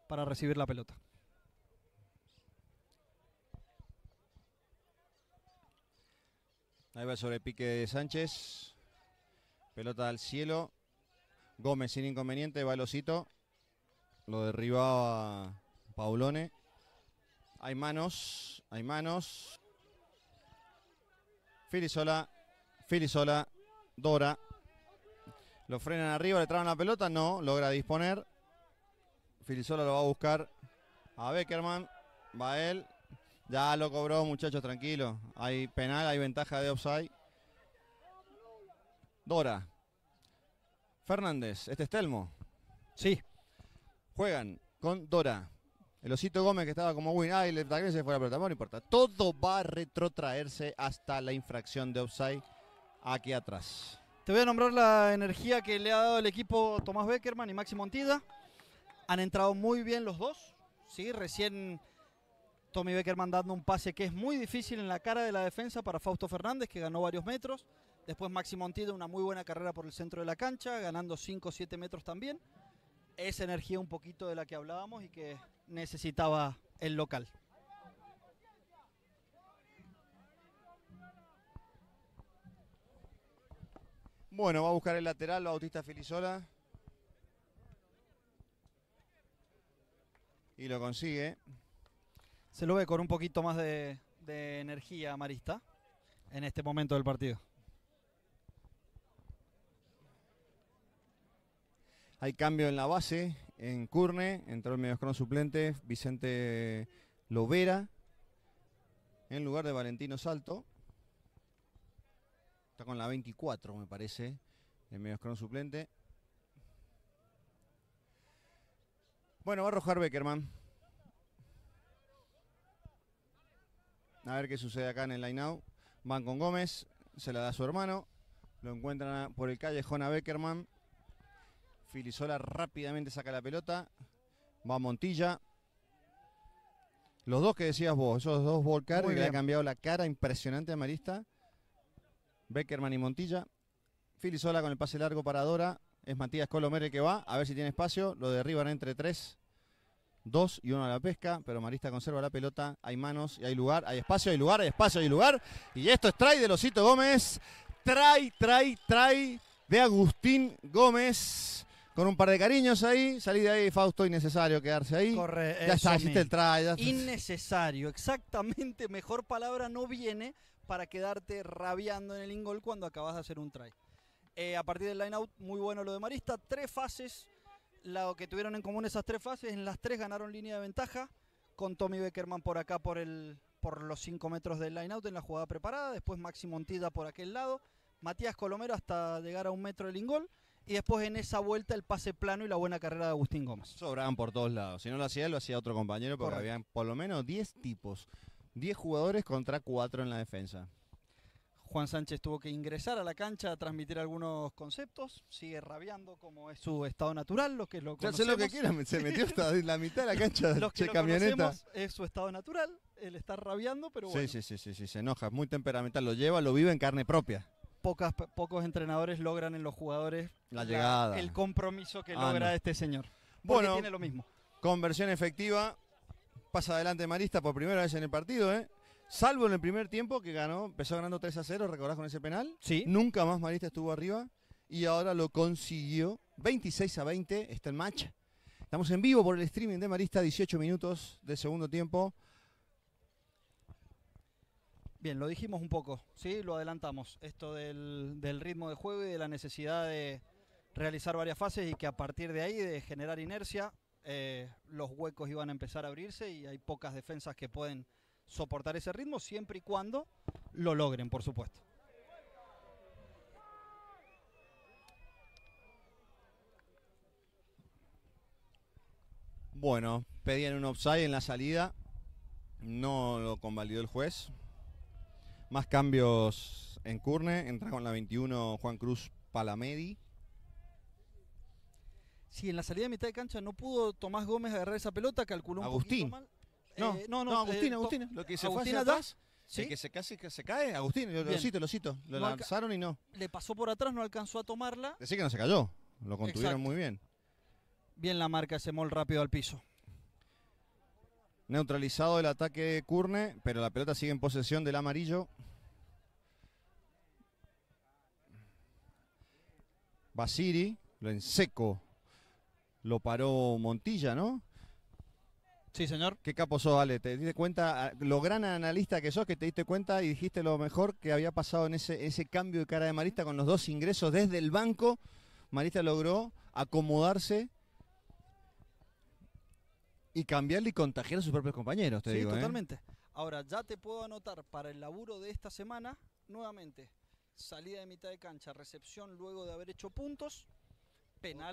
para recibir la pelota. Ahí va sobre pique de Sánchez. Pelota al cielo. Gómez sin inconveniente, va el osito. Lo derribaba Paulone. Hay manos, hay manos. Filisola, Filisola, Dora. Lo frenan arriba, le traban la pelota, no, logra disponer. Filisola lo va a buscar a Beckerman. Va él, ya lo cobró, muchachos, tranquilo. Hay penal, hay ventaja de offside. Dora. Fernández, este es Telmo. Sí. Juegan con Dora. El Osito Gómez que estaba como win. Ah, y le se fue la pelota. No importa. Todo va a retrotraerse hasta la infracción de offside aquí atrás. Te voy a nombrar la energía que le ha dado el equipo Tomás Beckerman y Máximo Antida. Han entrado muy bien los dos. Sí, recién Tommy Becker mandando un pase que es muy difícil en la cara de la defensa para Fausto Fernández, que ganó varios metros. Después Maxi Montido, una muy buena carrera por el centro de la cancha, ganando 5 o 7 metros también. Esa energía un poquito de la que hablábamos y que necesitaba el local. Bueno, va a buscar el lateral Bautista Filisola Y lo consigue se lo ve con un poquito más de, energía Marista en este momento del partido. Hay cambio en la base, en Curne, entró el medioscron suplente Vicente Lovera en lugar de Valentino Salto. Está con la 24, me parece, el medioscron suplente. Bueno, va a arrojar Beckerman. A ver qué sucede acá en el line out. Van con Gómez, se la da a su hermano. Lo encuentran por el callejón a Beckerman. Filisola rápidamente saca la pelota. Va Montilla. Los dos que decías vos, esos dos volcar le ha cambiado la cara impresionante a Marista. Beckerman y Montilla. Filisola con el pase largo para Dora. Es Matías Colomer el que va. A ver si tiene espacio. Lo derriban entre tres dos y uno a la pesca, pero Marista conserva la pelota, hay manos y hay lugar, hay espacio, hay lugar, hay espacio, hay lugar. Y esto es try de Losito Gómez, try, try, try de Agustín Gómez. Con un par de cariños ahí, salí de ahí, Fausto, innecesario quedarse ahí. Corre, ya está, hiciste el try. innecesario, exactamente, mejor palabra no viene para quedarte rabiando en el ingol cuando acabas de hacer un try. Eh, a partir del line-out, muy bueno lo de Marista, tres fases, lo que tuvieron en común esas tres fases, en las tres ganaron línea de ventaja, con Tommy Beckerman por acá por, el, por los 5 metros del line-out en la jugada preparada, después Maxi Montida por aquel lado, Matías Colomero hasta llegar a un metro del ingol, y después en esa vuelta el pase plano y la buena carrera de Agustín Gómez. Sobraban por todos lados, si no lo hacía lo hacía otro compañero, porque había habían por lo menos 10 tipos, 10 jugadores contra 4 en la defensa. Juan Sánchez tuvo que ingresar a la cancha a transmitir algunos conceptos, sigue rabiando como es su estado natural, lo que lo conocemos. Ya sé lo que quiere, se metió hasta la mitad de la cancha, los que Es su estado natural, el estar rabiando, pero bueno. Sí, sí, sí, sí, se enoja, es muy temperamental, lo lleva, lo vive en carne propia. Pocas, pocos entrenadores logran en los jugadores la el compromiso que ah, logra este señor. bueno, tiene lo mismo. Conversión efectiva, pasa adelante Marista por primera vez en el partido, ¿eh? Salvo en el primer tiempo que ganó, empezó ganando 3 a 0, ¿recordás con ese penal? Sí. Nunca más Marista estuvo arriba y ahora lo consiguió. 26 a 20, está el match. Estamos en vivo por el streaming de Marista, 18 minutos de segundo tiempo. Bien, lo dijimos un poco, sí, lo adelantamos. Esto del, ritmo de juego y de la necesidad de realizar varias fases y que a partir de ahí, de generar inercia, eh, los huecos iban a empezar a abrirse y hay pocas defensas que pueden soportar ese ritmo siempre y cuando lo logren, por supuesto. Bueno, pedían un offside en la salida, no lo convalidó el juez. Más cambios en Curne, entra con la 21 Juan Cruz Palamedi. Si en la salida de mitad de cancha no pudo Tomás Gómez agarrar esa pelota, calculó un Agustín. mal. Eh, no, no, no, eh, Lo que se fue fue atrás, ¿Sí? que se se cae, Agustín, lo, cito, lo cito. Lo lanzaron y no. Le pasó por atrás, no alcanzó a tomarla. Decía que no se cayó, lo contuvieron muy bien. Bien la marca ese mol rápido al piso. Neutralizado el ataque de Curne, pero la pelota sigue en posesión del amarillo. Basiri, lo en seco. Lo paró Montilla, ¿no? Sí, señor. Qué capo sos, Ale. Te diste cuenta, lo gran analista que sos, que te diste cuenta y dijiste lo mejor que había pasado en ese, cambio de cara de Marista con los dos ingresos desde el banco. Marista logró acomodarse y cambiarle y contagiar a sus propios compañeros, te sí, digo. Sí, ¿eh? totalmente. Ahora, ya te puedo anotar para el laburo de esta semana, nuevamente, salida de mitad de cancha, recepción luego de haber hecho puntos,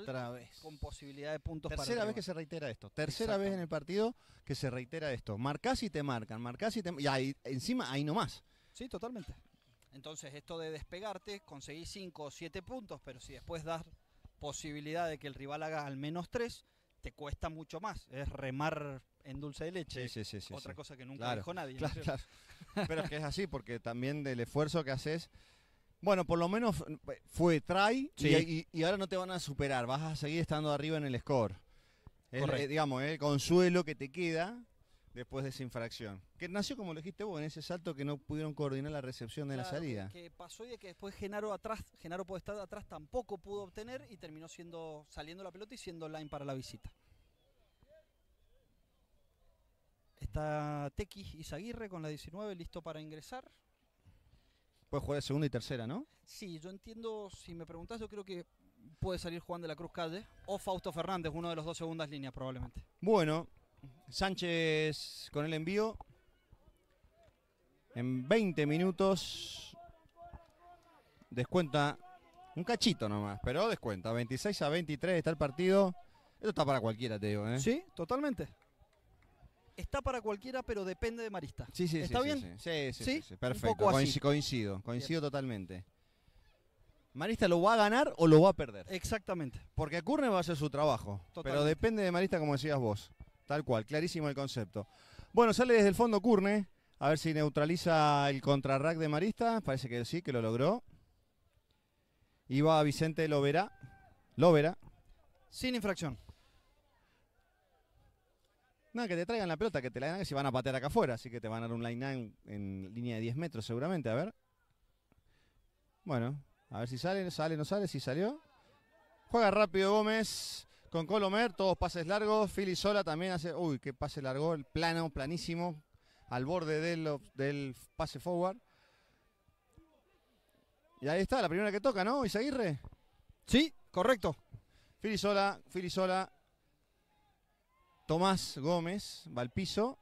otra vez. con posibilidad de puntos Tercera vez que se reitera esto. Tercera vez en el partido que se reitera esto. Marcás y te marcan, marcás y te y encima ahí nomás. Sí, totalmente. Entonces, esto de despegarte, conseguís 5 o 7 puntos, pero si después das posibilidad de que el rival haga al menos 3, te cuesta mucho más. Es remar en dulce de leche. Otra cosa que nunca dejó dijo nadie. Pero es que es así, porque también del esfuerzo que haces bueno, por lo menos fue try y, ahora no te van a superar, vas a seguir estando arriba en el score. Eh, digamos, el consuelo que te queda después de esa infracción. Que nació, como lo dijiste vos, en ese salto que no pudieron coordinar la recepción de la salida. Que, pasó y que después Genaro atrás, Genaro estar atrás, tampoco pudo obtener y terminó siendo saliendo la pelota y siendo line para la visita. Está Tequis Izaguirre con la 19, listo para ingresar. Puede jugar segunda y tercera, ¿no? Sí, yo entiendo, si me preguntas, yo creo que puede salir Juan de la Cruz Calle o Fausto Fernández, uno de los dos segundas líneas probablemente. Bueno, Sánchez con el envío. En 20 minutos descuenta un cachito nomás, pero descuenta. 26 a 23 está el partido. Esto está para cualquiera, te digo. ¿eh? Sí, totalmente está para cualquiera, pero depende de Marista. Sí, sí, ¿Está bien? Sí, sí, sí, perfecto. Coincido, coincido, coincido totalmente. Marista lo va a ganar o lo va a perder. Exactamente. Porque Curne va a hacer su trabajo. Pero depende de Marista, como decías vos. Tal cual, clarísimo el concepto. Bueno, sale desde el fondo Curne. A ver si neutraliza el contrarrack de Marista. Parece que sí, que lo logró. Y va Vicente Lovera. Lovera. Sin infracción. No, que te traigan la pelota, que te la den, que si van a patear acá afuera, así que te van a dar un line en línea de 10 metros seguramente, a ver. Bueno, a ver si sale, sale, no sale, si salió. Juega rápido Gómez con Colomer, todos pases largos. Fili Sola también hace, uy, qué pase largo, el plano, planísimo, al borde del, del pase forward. Y ahí está, la primera que toca, ¿no? Isaguirre. Sí, correcto. Filisola, Filisola Tomás Gómez va al piso,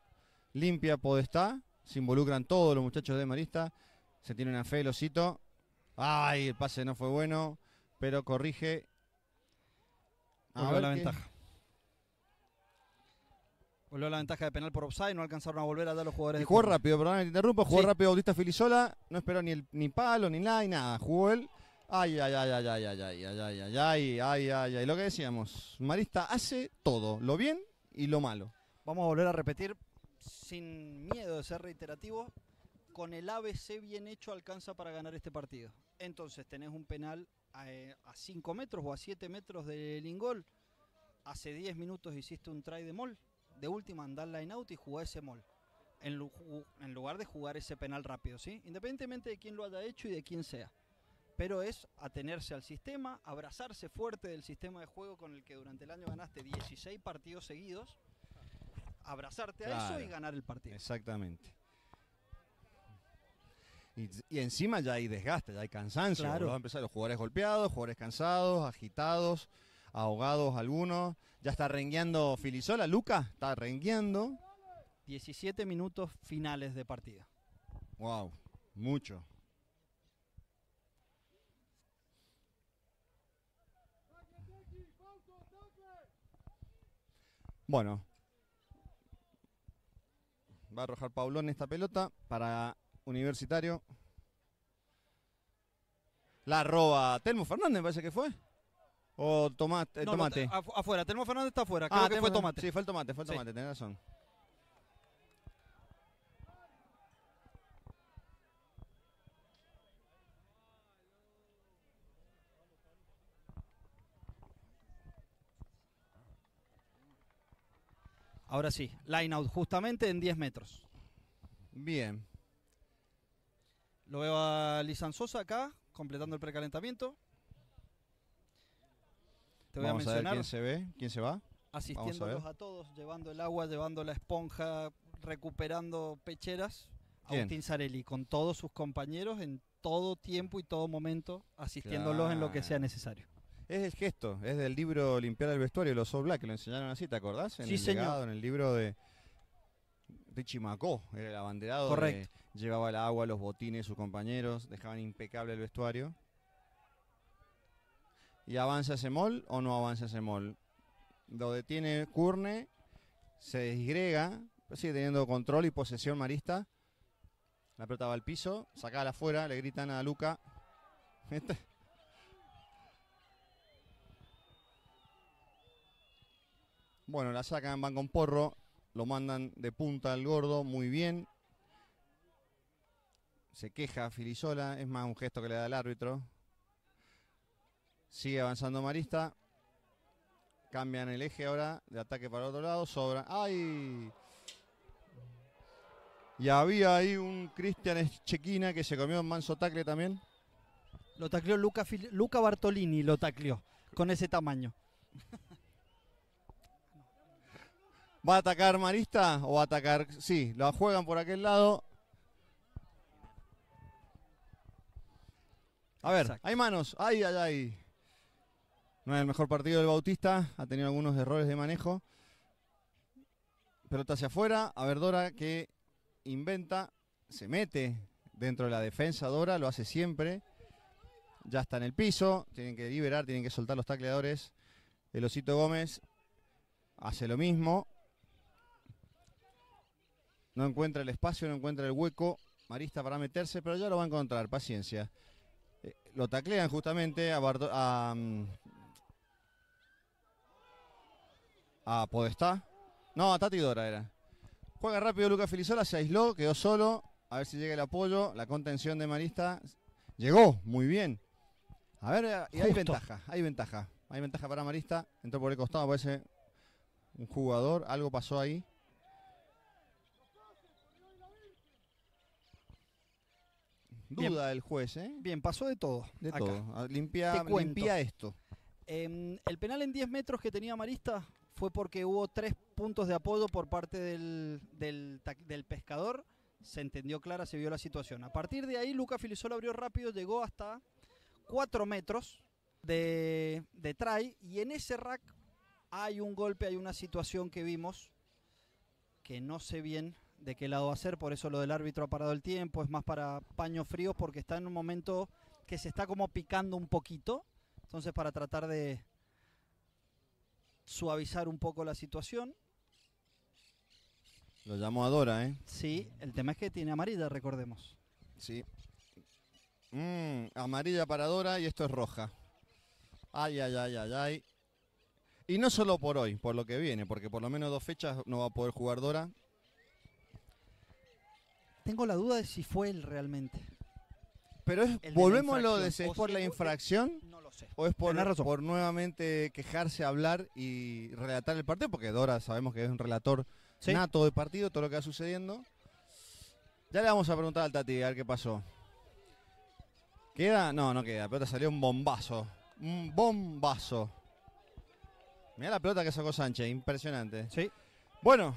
limpia Podestá, se involucran todos los muchachos de Marista, se tiene una fe el Ay, el pase no fue bueno, pero corrige. A la ventaja. Volvió la ventaja de penal por offside, no alcanzaron a volver a dar los jugadores. Y jugó rápido, perdón, te interrumpo, jugó rápido Bautista Filisola, no esperó ni, ni palo, ni nada, y nada, jugó él. ay, ay, ay, ay, ay, ay, ay, ay, ay, ay, ay, ay, ay, lo que decíamos, Marista hace todo, lo bien y lo malo. Vamos a volver a repetir, sin miedo de ser reiterativo, con el ABC bien hecho alcanza para ganar este partido. Entonces tenés un penal a 5 eh, metros o a 7 metros del ingol. Hace 10 minutos hiciste un try de mol. De última andar line out y jugar ese mol. En, en lugar de jugar ese penal rápido, ¿sí? Independientemente de quién lo haya hecho y de quién sea pero es atenerse al sistema, abrazarse fuerte del sistema de juego con el que durante el año ganaste 16 partidos seguidos, abrazarte a eso y ganar el partido. Exactamente. Y, encima ya hay desgaste, ya hay cansancio. los jugadores golpeados, jugadores cansados, agitados, ahogados algunos. Ya está rengueando Filisola, Luca está rengueando. 17 minutos finales de partida. Wow, mucho. Bueno. Va a arrojar Paulón esta pelota para Universitario. La roba Telmo Fernández, parece que fue. O Tomate. Eh, no, tomate. afuera, Telmo Fernández está afuera. Ah, Creo ah, que fue Tomate. Sí, fue el Tomate, fue el Tomate, tenés razón. Ahora sí, line out justamente en 10 metros. Bien. Lo veo a Lisan Sosa acá, completando el precalentamiento. Te voy a mencionar. quién se ve, quién se va. Asistiéndolos a, todos, llevando el agua, llevando la esponja, recuperando pecheras. Agustín Zarelli, con todos sus compañeros en todo tiempo y todo momento, asistiéndolos en lo que sea necesario. Es el gesto, es del libro Limpiar el vestuario, los All Black, que lo enseñaron así, ¿te acordás? En sí, el en el libro de Richie Macó, era el abanderado. Correcto. Llevaba el agua, los botines, sus compañeros, dejaban impecable el vestuario. ¿Y avanza ese mol, o no avanza ese mol Lo detiene Curne, se desgrega, sigue teniendo control y posesión marista. La pelota va al piso, sacala afuera, le gritan a Luca. Bueno, la sacan, van con porro. Lo mandan de punta al gordo, muy bien. Se queja Filisola, es más un gesto que le da el árbitro. Sigue avanzando Marista. Cambian el eje ahora de ataque para otro lado. Sobra. ¡Ay! Y había ahí un Cristian Chequina que se comió un manso tacle también. Lo tacleó Luca, Luca Bartolini, lo tacleó, con ese tamaño. Va a atacar Marista o va a atacar. Sí, la juegan por aquel lado. A ver, hay manos. Ay, ay, ay. No es el mejor partido del Bautista. Ha tenido algunos errores de manejo. Pelota hacia afuera. A ver, Dora que inventa. Se mete dentro de la defensa. Dora lo hace siempre. Ya está en el piso. Tienen que liberar, tienen que soltar los tacleadores. El Osito Gómez hace lo mismo. No encuentra el espacio, no encuentra el hueco. Marista para meterse, pero ya lo va a encontrar, paciencia. Eh, lo taclean justamente a, mm, a, Podestá. No, a Tati era. Juega rápido Lucas Filizola, se aisló, quedó solo. A ver si llega el apoyo, la contención de Marista. Llegó, muy bien. A ver, eh, y hay ventaja, hay ventaja. Hay ventaja para Marista. Entró por el costado, parece un jugador. Algo pasó ahí. Duda el juez, ¿eh? Bien, pasó de todo. De todo. Ah, limpia, esto. Em, el penal en 10 metros que tenía Marista fue porque hubo tres puntos de apoyo por parte del, pescador. Se entendió clara, se vio la situación. A partir de ahí, Luca Filizola abrió rápido, llegó hasta 4 metros de, de try y en ese rack hay un golpe, hay una situación que vimos que no sé bien de qué lado va a ser, por eso lo del árbitro ha parado el tiempo, es más para paños fríos porque está en un momento que se está como picando un poquito, entonces para tratar de suavizar un poco la situación. Lo llamo a Dora, ¿eh? Sí, el tema es que tiene amarilla, recordemos. Sí. Mm, amarilla para Dora y esto es roja. Ay, ay, ay, ay, ay. Y no solo por hoy, por lo que viene, porque por lo menos dos fechas no va a poder jugar Dora tengo la duda de si fue él realmente. Pero es, volvemos a lo de es por la infracción no lo sé. o es por, nuevamente quejarse, hablar y relatar el partido, porque Dora sabemos que es un relator nato del partido, todo lo que va sucediendo. Ya le vamos a preguntar al Tati a ver qué pasó. ¿Queda? No, no queda. La pelota salió un bombazo. Un bombazo. Mira la pelota que sacó Sánchez, impresionante. Sí. Bueno,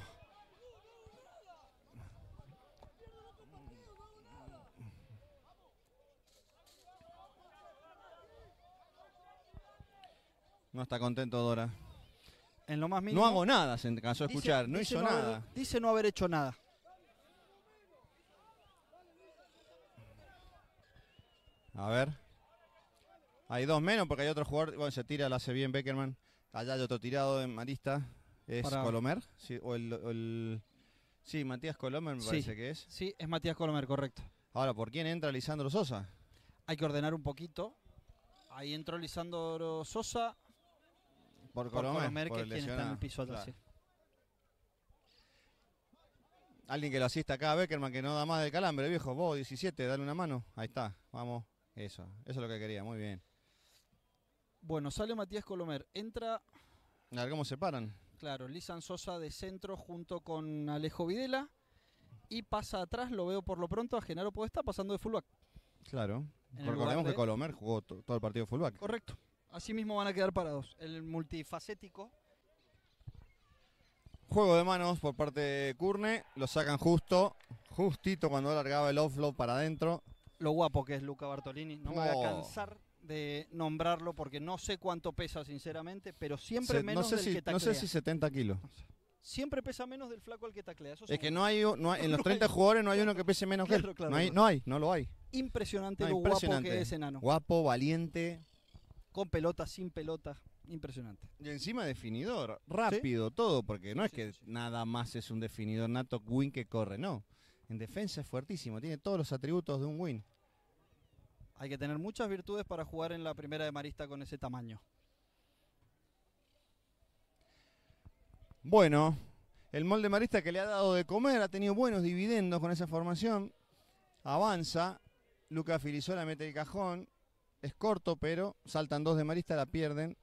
No está contento Dora. En lo más mínimo. No hago nada, se cansó de escuchar. no hizo nada. dice no haber hecho nada. A ver. Hay dos menos porque hay otro jugador. Bueno, se tira, la hace bien Beckerman. Allá hay otro tirado en Marista. ¿Es Colomer? Sí, o el, sí, Matías Colomer me parece que es. Sí, es Matías Colomer, correcto. Ahora, ¿por quién entra Lisandro Sosa? Hay que ordenar un poquito. Ahí entró Lisandro Sosa por Colomer, que quien está en el piso atrás. Alguien que lo asista acá, Beckerman, que no da más de calambre, viejo. Vos, 17, dale una mano. Ahí está, vamos. Eso, eso es lo que quería, muy bien. Bueno, sale Matías Colomer, entra... cómo se paran. Claro, Lisan Sosa de centro junto con Alejo Videla. Y pasa atrás, lo veo por lo pronto, a Genaro Podesta pasando de fullback. Claro, recordemos que Colomer jugó todo el partido de fullback. Correcto. Así mismo van a quedar parados. El multifacético. Juego de manos por parte de Curne. Lo sacan justo. Justito cuando largaba el off offload para adentro. Lo guapo que es Luca Bartolini. No me voy a oh. cansar de nombrarlo porque no sé cuánto pesa, sinceramente, pero siempre menos del que taclea. No sé si 70 kilos. Siempre pesa menos del flaco al que taclea. es, que no hay, en los 30 jugadores no hay uno que pese menos que él. no, hay, no, lo hay. Impresionante lo guapo que es enano. Guapo, valiente con pelota, sin pelota. Impresionante. Y encima definidor, rápido, todo, porque no es que nada más es un definidor nato win que corre, no. En defensa es fuertísimo, tiene todos los atributos de un win. Hay que tener muchas virtudes para jugar en la primera de Marista con ese tamaño. Bueno, el molde Marista que le ha dado de comer ha tenido buenos dividendos con esa formación. Avanza, Luca Filizola mete el cajón, es corto, pero saltan dos de Marista, la pierden.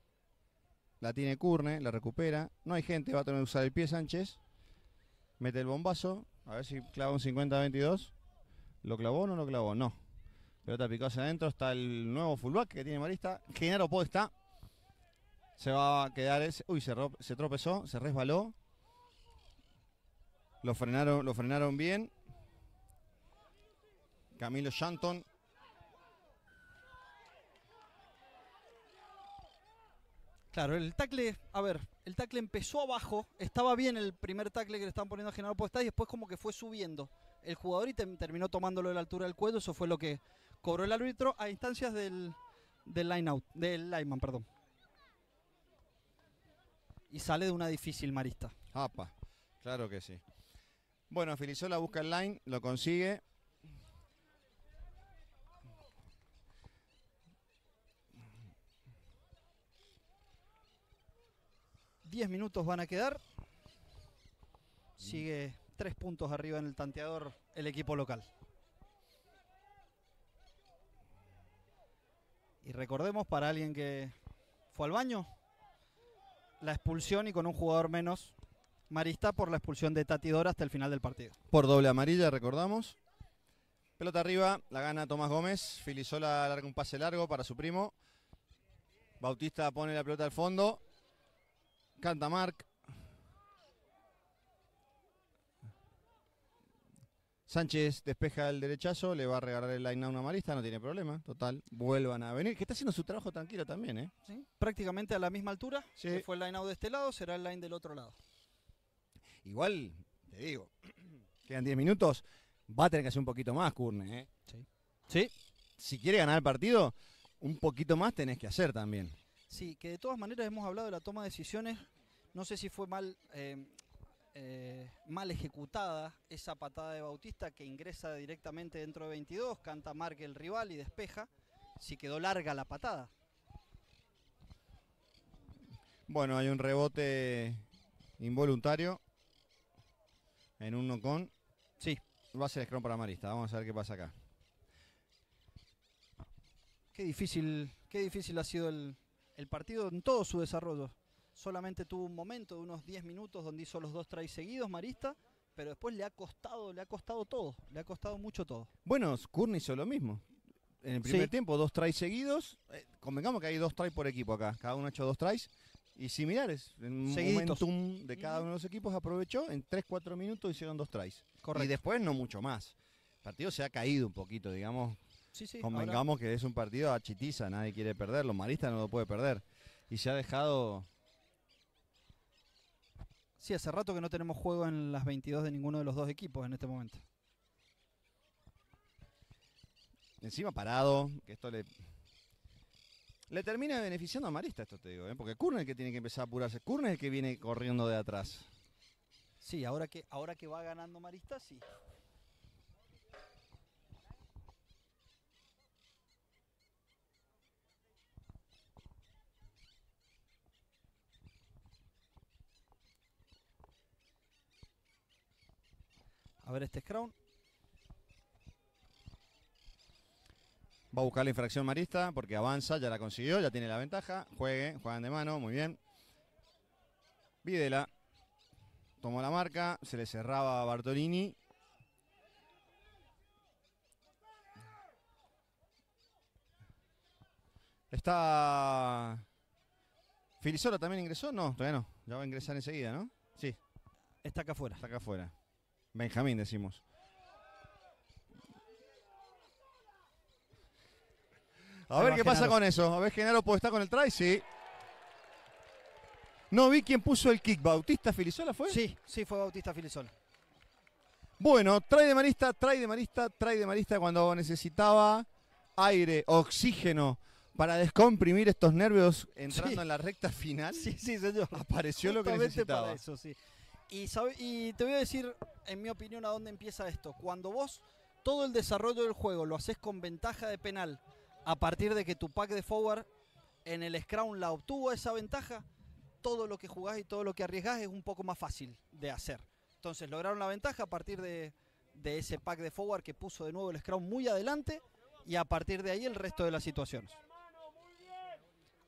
La tiene Curne, la recupera. No hay gente, va a tener que usar el pie Sánchez. Mete el bombazo. A ver si clava un 50-22. ¿Lo clavó o no lo clavó? No. está picó hacia adentro. Está el nuevo fullback que tiene Marista. Genaro está. Se va a quedar ese. Uy, se, se tropezó, se resbaló. Lo frenaron, lo frenaron bien. Camilo Shanton Claro, el tackle, a ver, el tackle empezó abajo, estaba bien el primer tackle que le estaban poniendo a General Puesta y después como que fue subiendo el jugador y terminó tomándolo de la altura del cuello, eso fue lo que cobró el árbitro a instancias del, line out, del lineman, perdón. Y sale de una difícil marista. Apa, claro que sí. Bueno, la busca el line, lo consigue, 10 minutos van a quedar. Mm. Sigue tres puntos arriba en el tanteador el equipo local. Y recordemos para alguien que fue al baño, la expulsión y con un jugador menos, Marista por la expulsión de Tatidora hasta el final del partido. Por doble amarilla, recordamos. Pelota arriba, la gana Tomás Gómez. Filizola larga un pase largo para su primo. Bautista pone la pelota al fondo. Mark. Sánchez despeja el derechazo, le va a regalar el line a una marista, no tiene problema, total. Vuelvan a venir, que está haciendo su trabajo tranquilo también, ¿eh? Sí, prácticamente a la misma altura. Si fue el line out de este lado, será el line del otro lado. Igual, te digo, quedan 10 minutos, va a tener que hacer un poquito más, Curne, ¿eh? Sí. Sí. Si quiere ganar el partido, un poquito más tenés que hacer también. Sí, que de todas maneras hemos hablado de la toma de decisiones no sé si fue mal, eh, eh, mal ejecutada esa patada de Bautista que ingresa directamente dentro de 22, canta marque el rival y despeja. Si quedó larga la patada. Bueno, hay un rebote involuntario en un con. Sí. Va a ser scrum para Marista. Vamos a ver qué pasa acá. Qué difícil, qué difícil ha sido el, el partido en todo su desarrollo solamente tuvo un momento de unos 10 minutos donde hizo los dos tries seguidos, Marista, pero después le ha costado, le ha costado todo, le ha costado mucho todo. Bueno, Kurni hizo lo mismo. En el primer tiempo, dos tries seguidos. Eh, convengamos que hay dos tries por equipo acá. Cada uno ha hecho dos tries. Y similares. En un momentum de cada uno de los equipos aprovechó. En 3-4 minutos hicieron dos tries. Correcto. Y después no mucho más. El partido se ha caído un poquito, digamos. Sí, sí, convengamos que es un partido a chitiza. Nadie quiere perderlo. Marista no lo puede perder. Y se ha dejado Sí, hace rato que no tenemos juego en las 22 de ninguno de los dos equipos en este momento. Encima parado, que esto le, le termina beneficiando a Marista, esto te digo, ¿eh? porque Kurner es el que tiene que empezar a apurarse. Kurner es el que viene corriendo de atrás. Sí, ahora que, ahora que va ganando Marista, sí. A ver este crown. Va a buscar la infracción marista porque avanza, ya la consiguió, ya tiene la ventaja. Juegue, juegan de mano, muy bien. Videla tomó la marca, se le cerraba a Bartolini. Está... Filisola también ingresó, no, todavía no. Ya va a ingresar enseguida, ¿no? Sí. Está acá afuera. Está acá afuera. Benjamín, decimos. A ver qué pasa con eso. A ver, Genaro puede estar con el try, sí. No vi quién puso el kick. ¿Bautista Filisola fue? Sí, sí, fue Bautista Filisola. Bueno, trae de Marista, trae de Marista, trae de Marista cuando necesitaba aire, oxígeno para descomprimir estos nervios entrando en la recta final. Sí, sí, señor. Apareció lo que necesitaba. eso, sí. Y, te voy a decir, en mi opinión, a dónde empieza esto. Cuando vos todo el desarrollo del juego lo haces con ventaja de penal, a partir de que tu pack de forward en el Scrum la obtuvo esa ventaja, todo lo que jugás y todo lo que arriesgás es un poco más fácil de hacer. Entonces lograron la ventaja a partir de, ese pack de forward que puso de nuevo el Scrum muy adelante y a partir de ahí el resto de las situaciones.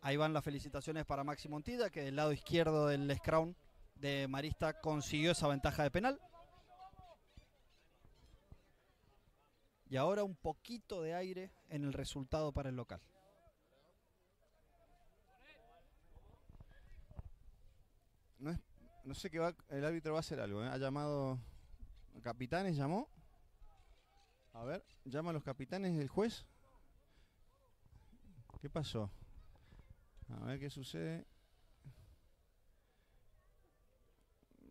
Ahí van las felicitaciones para Maxi Montilla, que del lado izquierdo del Scrum de Marista consiguió esa ventaja de penal. Y ahora un poquito de aire en el resultado para el local. No, sé qué va, el árbitro va a hacer algo. ¿eh? Ha llamado capitanes, llamó. A ver, llama a los capitanes del juez. ¿Qué pasó? A ver qué sucede.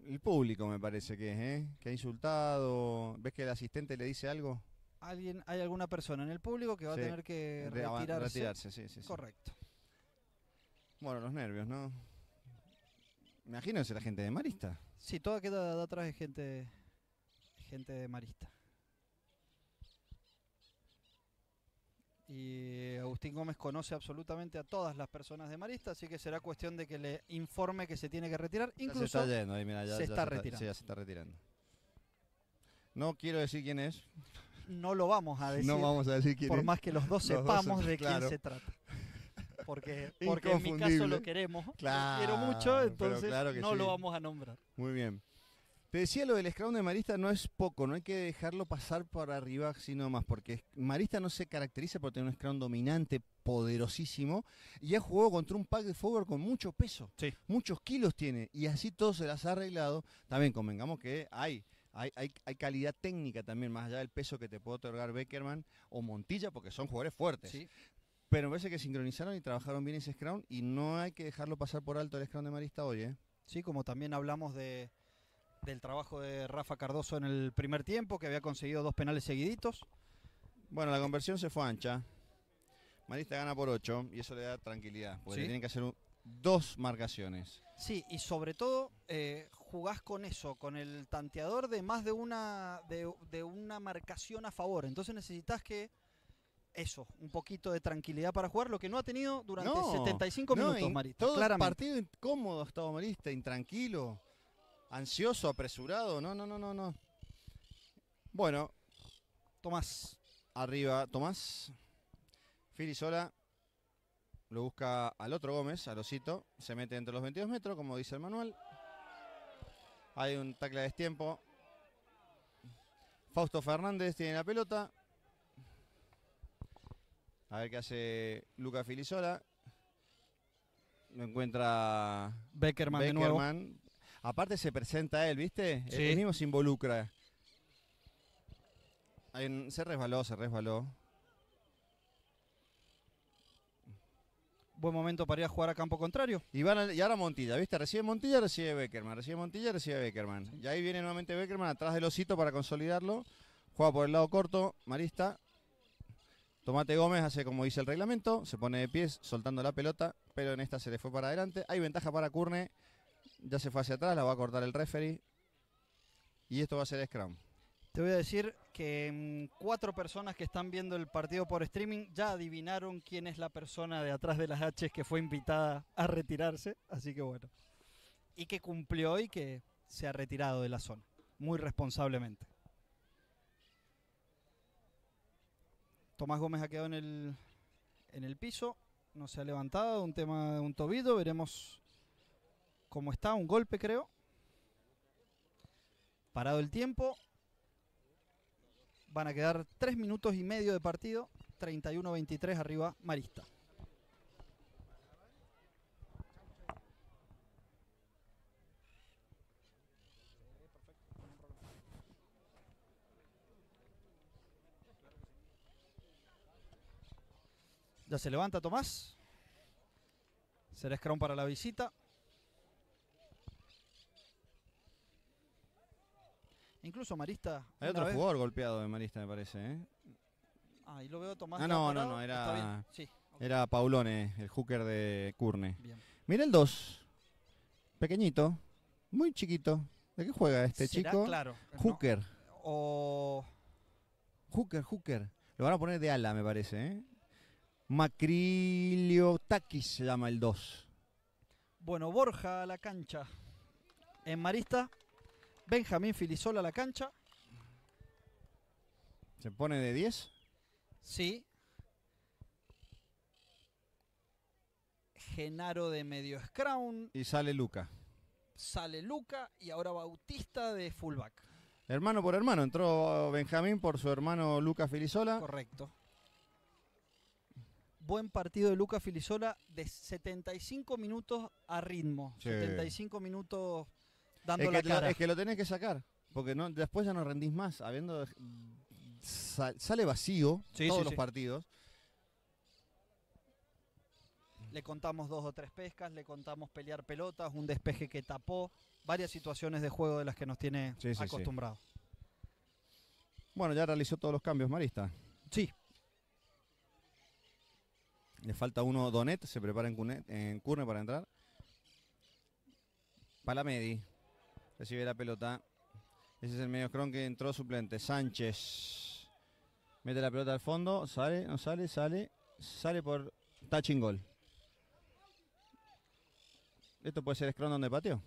el público me parece que es, ¿eh? que ha insultado. ¿Ves que el asistente le dice algo? Alguien, hay alguna persona en el público que va a tener que retirarse. Correcto. Bueno, los nervios, ¿no? Me imagino gente de Marista. Sí, toda queda atrás de gente, gente de Marista. y Agustín Gómez conoce absolutamente a todas las personas de Marista, así que será cuestión de que le informe que se tiene que retirar. Incluso se está retirando. No quiero decir quién es. No lo vamos a decir. No vamos a decir quién por más que los dos sepamos de quién se trata. Porque, en mi caso lo queremos, quiero mucho, entonces no lo vamos a nombrar. Muy bien. Te decía lo del scrum de Marista no es poco, no hay que dejarlo pasar por arriba sino más, porque Marista no se caracteriza por tener un scrum dominante, poderosísimo, y ha jugado contra un pack de forward con mucho peso, muchos kilos tiene, y así todo se las ha arreglado. También convengamos que hay hay, calidad técnica también, más allá del peso que te puede otorgar Beckerman o Montilla, porque son jugadores fuertes. Pero me parece que sincronizaron y trabajaron bien ese scrum y no hay que dejarlo pasar por alto el scrum de Marista hoy. ¿eh? Sí, como también hablamos de, del trabajo de Rafa Cardoso en el primer tiempo, que había conseguido dos penales seguiditos. Bueno, la conversión se fue ancha. Marista gana por 8 y eso le da tranquilidad, porque le tienen que hacer dos marcaciones. Sí, y sobre todo eh, jugás con eso, con el tanteador de más de una, de, una marcación a favor. Entonces necesitas que eso, un poquito de tranquilidad para jugar, lo que no ha tenido durante 75 minutos Marista. Todo el partido incómodo ha estado Marista, intranquilo ansioso, apresurado. No, no, no, no, no. Bueno, Tomás arriba, Tomás. Filisola lo busca al otro Gómez, al Osito. Se mete entre los 22 metros, como dice el manual. Hay un tacla de destiempo. Fausto Fernández tiene la pelota. A ver qué hace Luca Filisola. Lo encuentra Beckerman, de nuevo. Aparte se presenta él, ¿viste? El mismo se involucra. se resbaló, se resbaló. Buen momento para ir a jugar a campo contrario. Y, van y ahora Montilla, ¿viste? Recibe Montilla, recibe Beckerman. Recibe Montilla, recibe Beckerman. Y ahí viene nuevamente Beckerman atrás del osito para consolidarlo. Juega por el lado corto, Marista. Tomate Gómez hace como dice el reglamento, se pone de pies soltando la pelota, pero en esta se le fue para adelante. Hay ventaja para Curne. Ya se fue hacia atrás, la va a cortar el referee. Y esto va a ser Scrum. Te voy a decir que mm, cuatro personas que están viendo el partido por streaming ya adivinaron quién es la persona de atrás de las H que fue invitada a retirarse. Así que bueno. Y que cumplió y que se ha retirado de la zona. Muy responsablemente. Tomás Gómez ha quedado en el, en el piso. No se ha levantado. Un tema de un tobillo. Veremos como está, un golpe creo. Parado el tiempo. Van a quedar tres minutos y medio de partido. 31-23 arriba Marista. Ya se levanta Tomás. Será Scrum para la visita. Incluso Marista. Hay otro jugador golpeado de Marista, me parece. ¿eh? Ah, y lo veo Tomás. Ah, no, no, no, era. Paulone, el hooker de Curne. el 2. Pequeñito. Muy chiquito. ¿De qué juega este chico? Claro. Hooker. O. Hooker, Hooker. Lo van a poner de ala, me parece. ¿eh? Macrilio Takis se llama el 2. Bueno, Borja a la cancha. En Marista, Benjamín Filisola a la cancha. ¿Se pone de 10? Sí. Genaro de medio scrum. Y sale Luca. Sale Luca y ahora Bautista de fullback. Hermano por hermano. Entró Benjamín por su hermano Luca Filisola. Correcto. Buen partido de Luca Filisola de 75 minutos a ritmo. 75 minutos es que Lo, tenés que sacar, porque después ya no rendís más, habiendo sale vacío todos los partidos. Le contamos dos o tres pescas, le contamos pelear pelotas, un despeje que tapó, varias situaciones de juego de las que nos tiene acostumbrados. Bueno, ya realizó todos los cambios, Marista. Sí. Le falta uno, Donet, se prepara en Curne para entrar. Palamedi. Recibe la pelota. Ese es el medio scrum que entró suplente. Sánchez. Mete la pelota al fondo. Sale, no sale, sale. Sale por touching goal. Esto puede ser scrum donde pateó.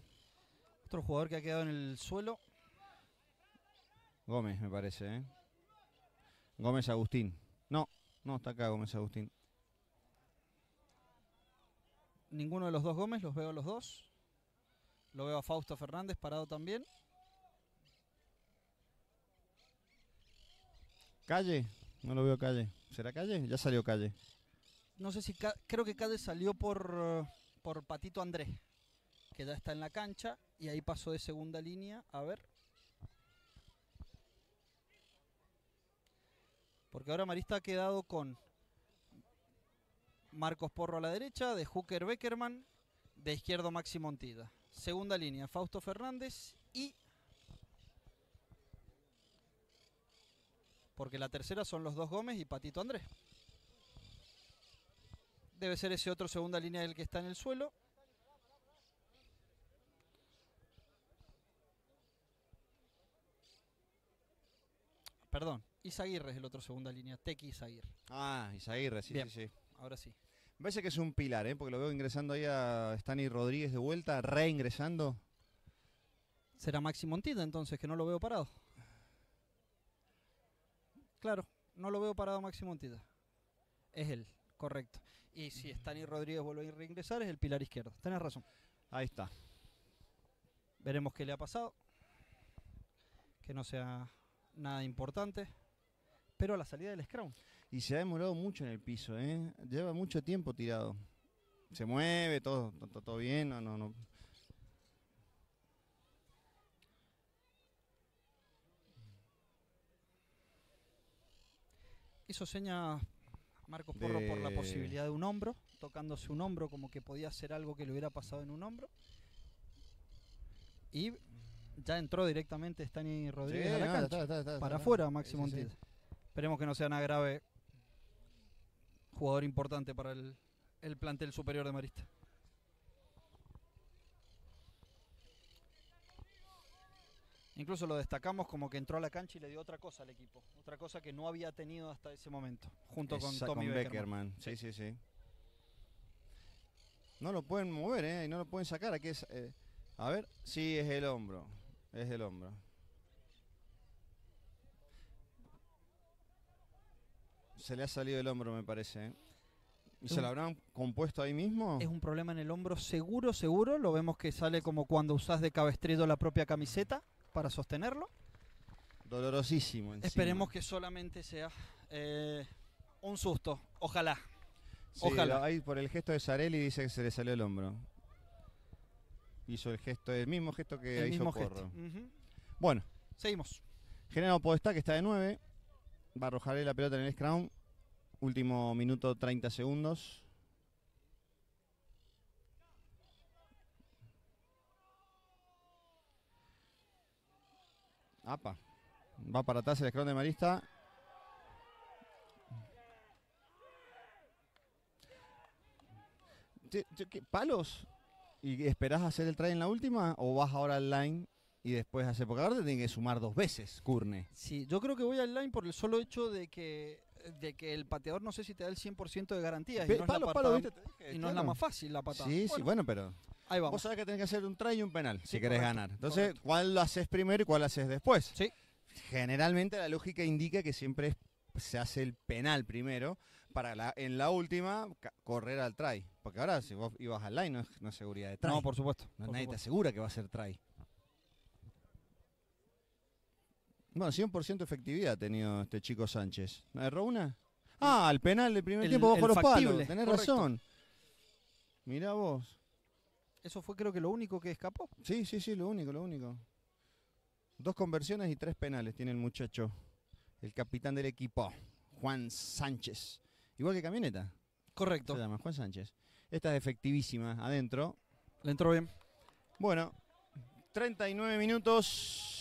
Otro jugador que ha quedado en el suelo. Gómez, me parece. ¿eh? Gómez Agustín. No, no, está acá Gómez Agustín. Ninguno de los dos Gómez, los veo los dos. Lo veo a Fausto Fernández parado también. Calle, no lo veo calle. ¿Será calle? Ya salió calle. No sé si creo que calle salió por, eh, Patito Andrés, que ya está en la cancha y ahí pasó de segunda línea. A ver. Porque ahora Marista ha quedado con Marcos Porro a la derecha, de Hooker Beckerman, de izquierdo Maxi Montida. Segunda línea, Fausto Fernández y... Porque la tercera son los dos Gómez y Patito Andrés. Debe ser ese otro segunda línea el que está en el suelo. Perdón, Isaguirre es el otro segunda línea, Tequi Isaguirre. Ah, Isaguirre, sí, sí, sí. Ahora sí. Me parece que es un pilar, ¿eh? porque lo veo ingresando ahí a Stani Rodríguez de vuelta, reingresando. Será Maxi Montita entonces, que no lo veo parado. Claro, no lo veo parado Maxi Montita. Es él, correcto. Y si Stani Rodríguez vuelve a reingresar, es el pilar izquierdo. Tenés razón. Ahí está. Veremos qué le ha pasado. Que no sea nada importante. Pero a la salida del Scrum y se ha demorado mucho en el piso, ¿eh? Lleva mucho tiempo tirado. Se mueve, todo, todo, bien, no, no, no. señas Marcos Porro por la posibilidad de un hombro, tocándose un hombro como que podía ser algo que le hubiera pasado en un hombro. Y ya entró directamente Stani Rodríguez a la para afuera, Máximo Esperemos que no sea nada grave jugador importante para el, el plantel superior de Marista. Incluso lo destacamos como que entró a la cancha y le dio otra cosa al equipo, otra cosa que no había tenido hasta ese momento, junto con Tommy Beckerman. Sí, sí, sí, No lo pueden mover, ¿eh? Y no lo pueden sacar. Aquí es, eh, a ver, sí, es el hombro. Es el hombro. se le ha salido el hombro, me parece. ¿eh? ¿Y se lo habrán compuesto ahí mismo? Es un problema en el hombro seguro, seguro. Lo vemos que sale como cuando usás de cabestrido la propia camiseta para sostenerlo. Dolorosísimo. Esperemos que solamente sea eh, un susto. Ojalá. Ojalá. Ahí por el gesto de Sarelli dice que se le salió el hombro. Hizo el gesto, el mismo gesto que hizo Bueno. Seguimos. General Podestá que está de 9. Va a arrojarle la pelota en el scrum Último minuto 30 segundos. Apa. Va para atrás el escrón de Marista. palos ¿Y esperás hacer el try en la última o vas ahora al line y después hace Porque ahora te tienen que sumar dos veces, Curne. Sí, yo creo que voy al line por el solo hecho de que de que el pateador no sé si te da el 100% de garantía. Y no, palo, la y no es la eh, más fácil la patada. Sí, sí, bueno, pero. Ahí vamos. Vos sabés que tenés que hacer un try y un penal si querés ganar. Entonces, ¿cuál lo haces primero y cuál lo haces después? Sí. Generalmente la lógica indica que siempre se hace el penal primero para la, en la última correr al try. Porque ahora si vos ibas al line no es, seguridad de try. No, por supuesto. nadie te asegura que va a ser try. Bueno, 100% efectividad ha tenido este chico Sánchez. ¿Erró una? Ah, el penal del primer tiempo bajo los factible. Tenés razón. Mirá vos. Eso fue creo que lo único que escapó. Sí, sí, sí, lo único, lo único. Dos conversiones y tres penales tiene el muchacho. El capitán del equipo, Juan Sánchez. Igual que camioneta. Correcto. Se llama Juan Sánchez. Esta es efectivísima adentro. Le entró bien. Bueno, 39 minutos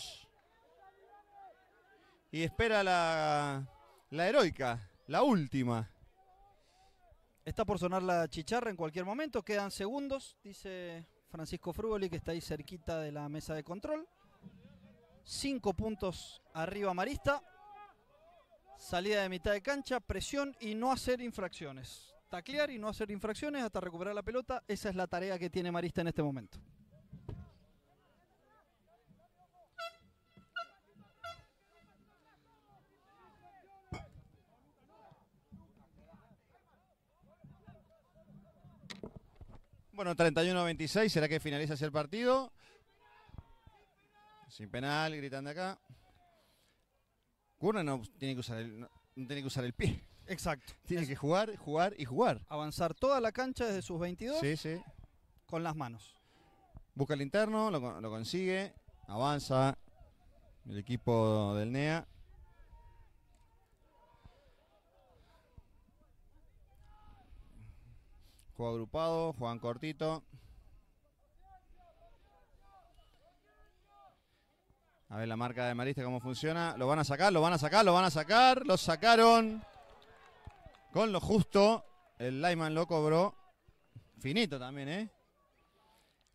y espera la, heroica, la última. Está por sonar la chicharra en cualquier momento, quedan segundos, dice Francisco Frugoli que está ahí cerquita de la mesa de control. Cinco puntos arriba Marista. Salida de mitad de cancha, presión y no hacer infracciones. Taclear y no hacer infracciones hasta recuperar la pelota. Esa es la tarea que tiene Marista en este momento. Bueno, 31-26, ¿será que finaliza el partido? Sin penal, gritando acá. Curna no tiene que usar el, tiene que usar el pie. Exacto. Tiene que jugar, jugar y jugar. Avanzar toda la cancha desde sus 22 sí, sí. con las manos. Busca el interno, lo, lo consigue, avanza el equipo del NEA. Juego agrupado, Juan cortito. A ver la marca de Marista cómo funciona. Lo van a sacar, lo van a sacar, lo van a sacar. Lo sacaron. Con lo justo. El Lyman lo cobró. Finito también, ¿eh?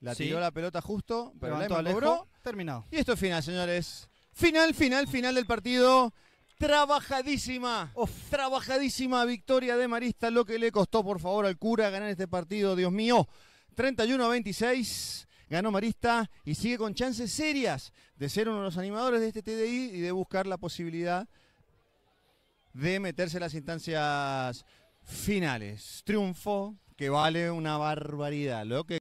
La tiró la pelota justo, pero Levantó, Lyman cobró. Terminado. Y esto es final, señores. Final, final, final del partido. Trabajadísima, trabajadísima victoria de Marista, lo que le costó por favor al cura ganar este partido, Dios mío. 31 a 26, ganó Marista y sigue con chances serias de ser uno de los animadores de este TDI y de buscar la posibilidad de meterse en las instancias finales. Triunfo que vale una barbaridad. Lo que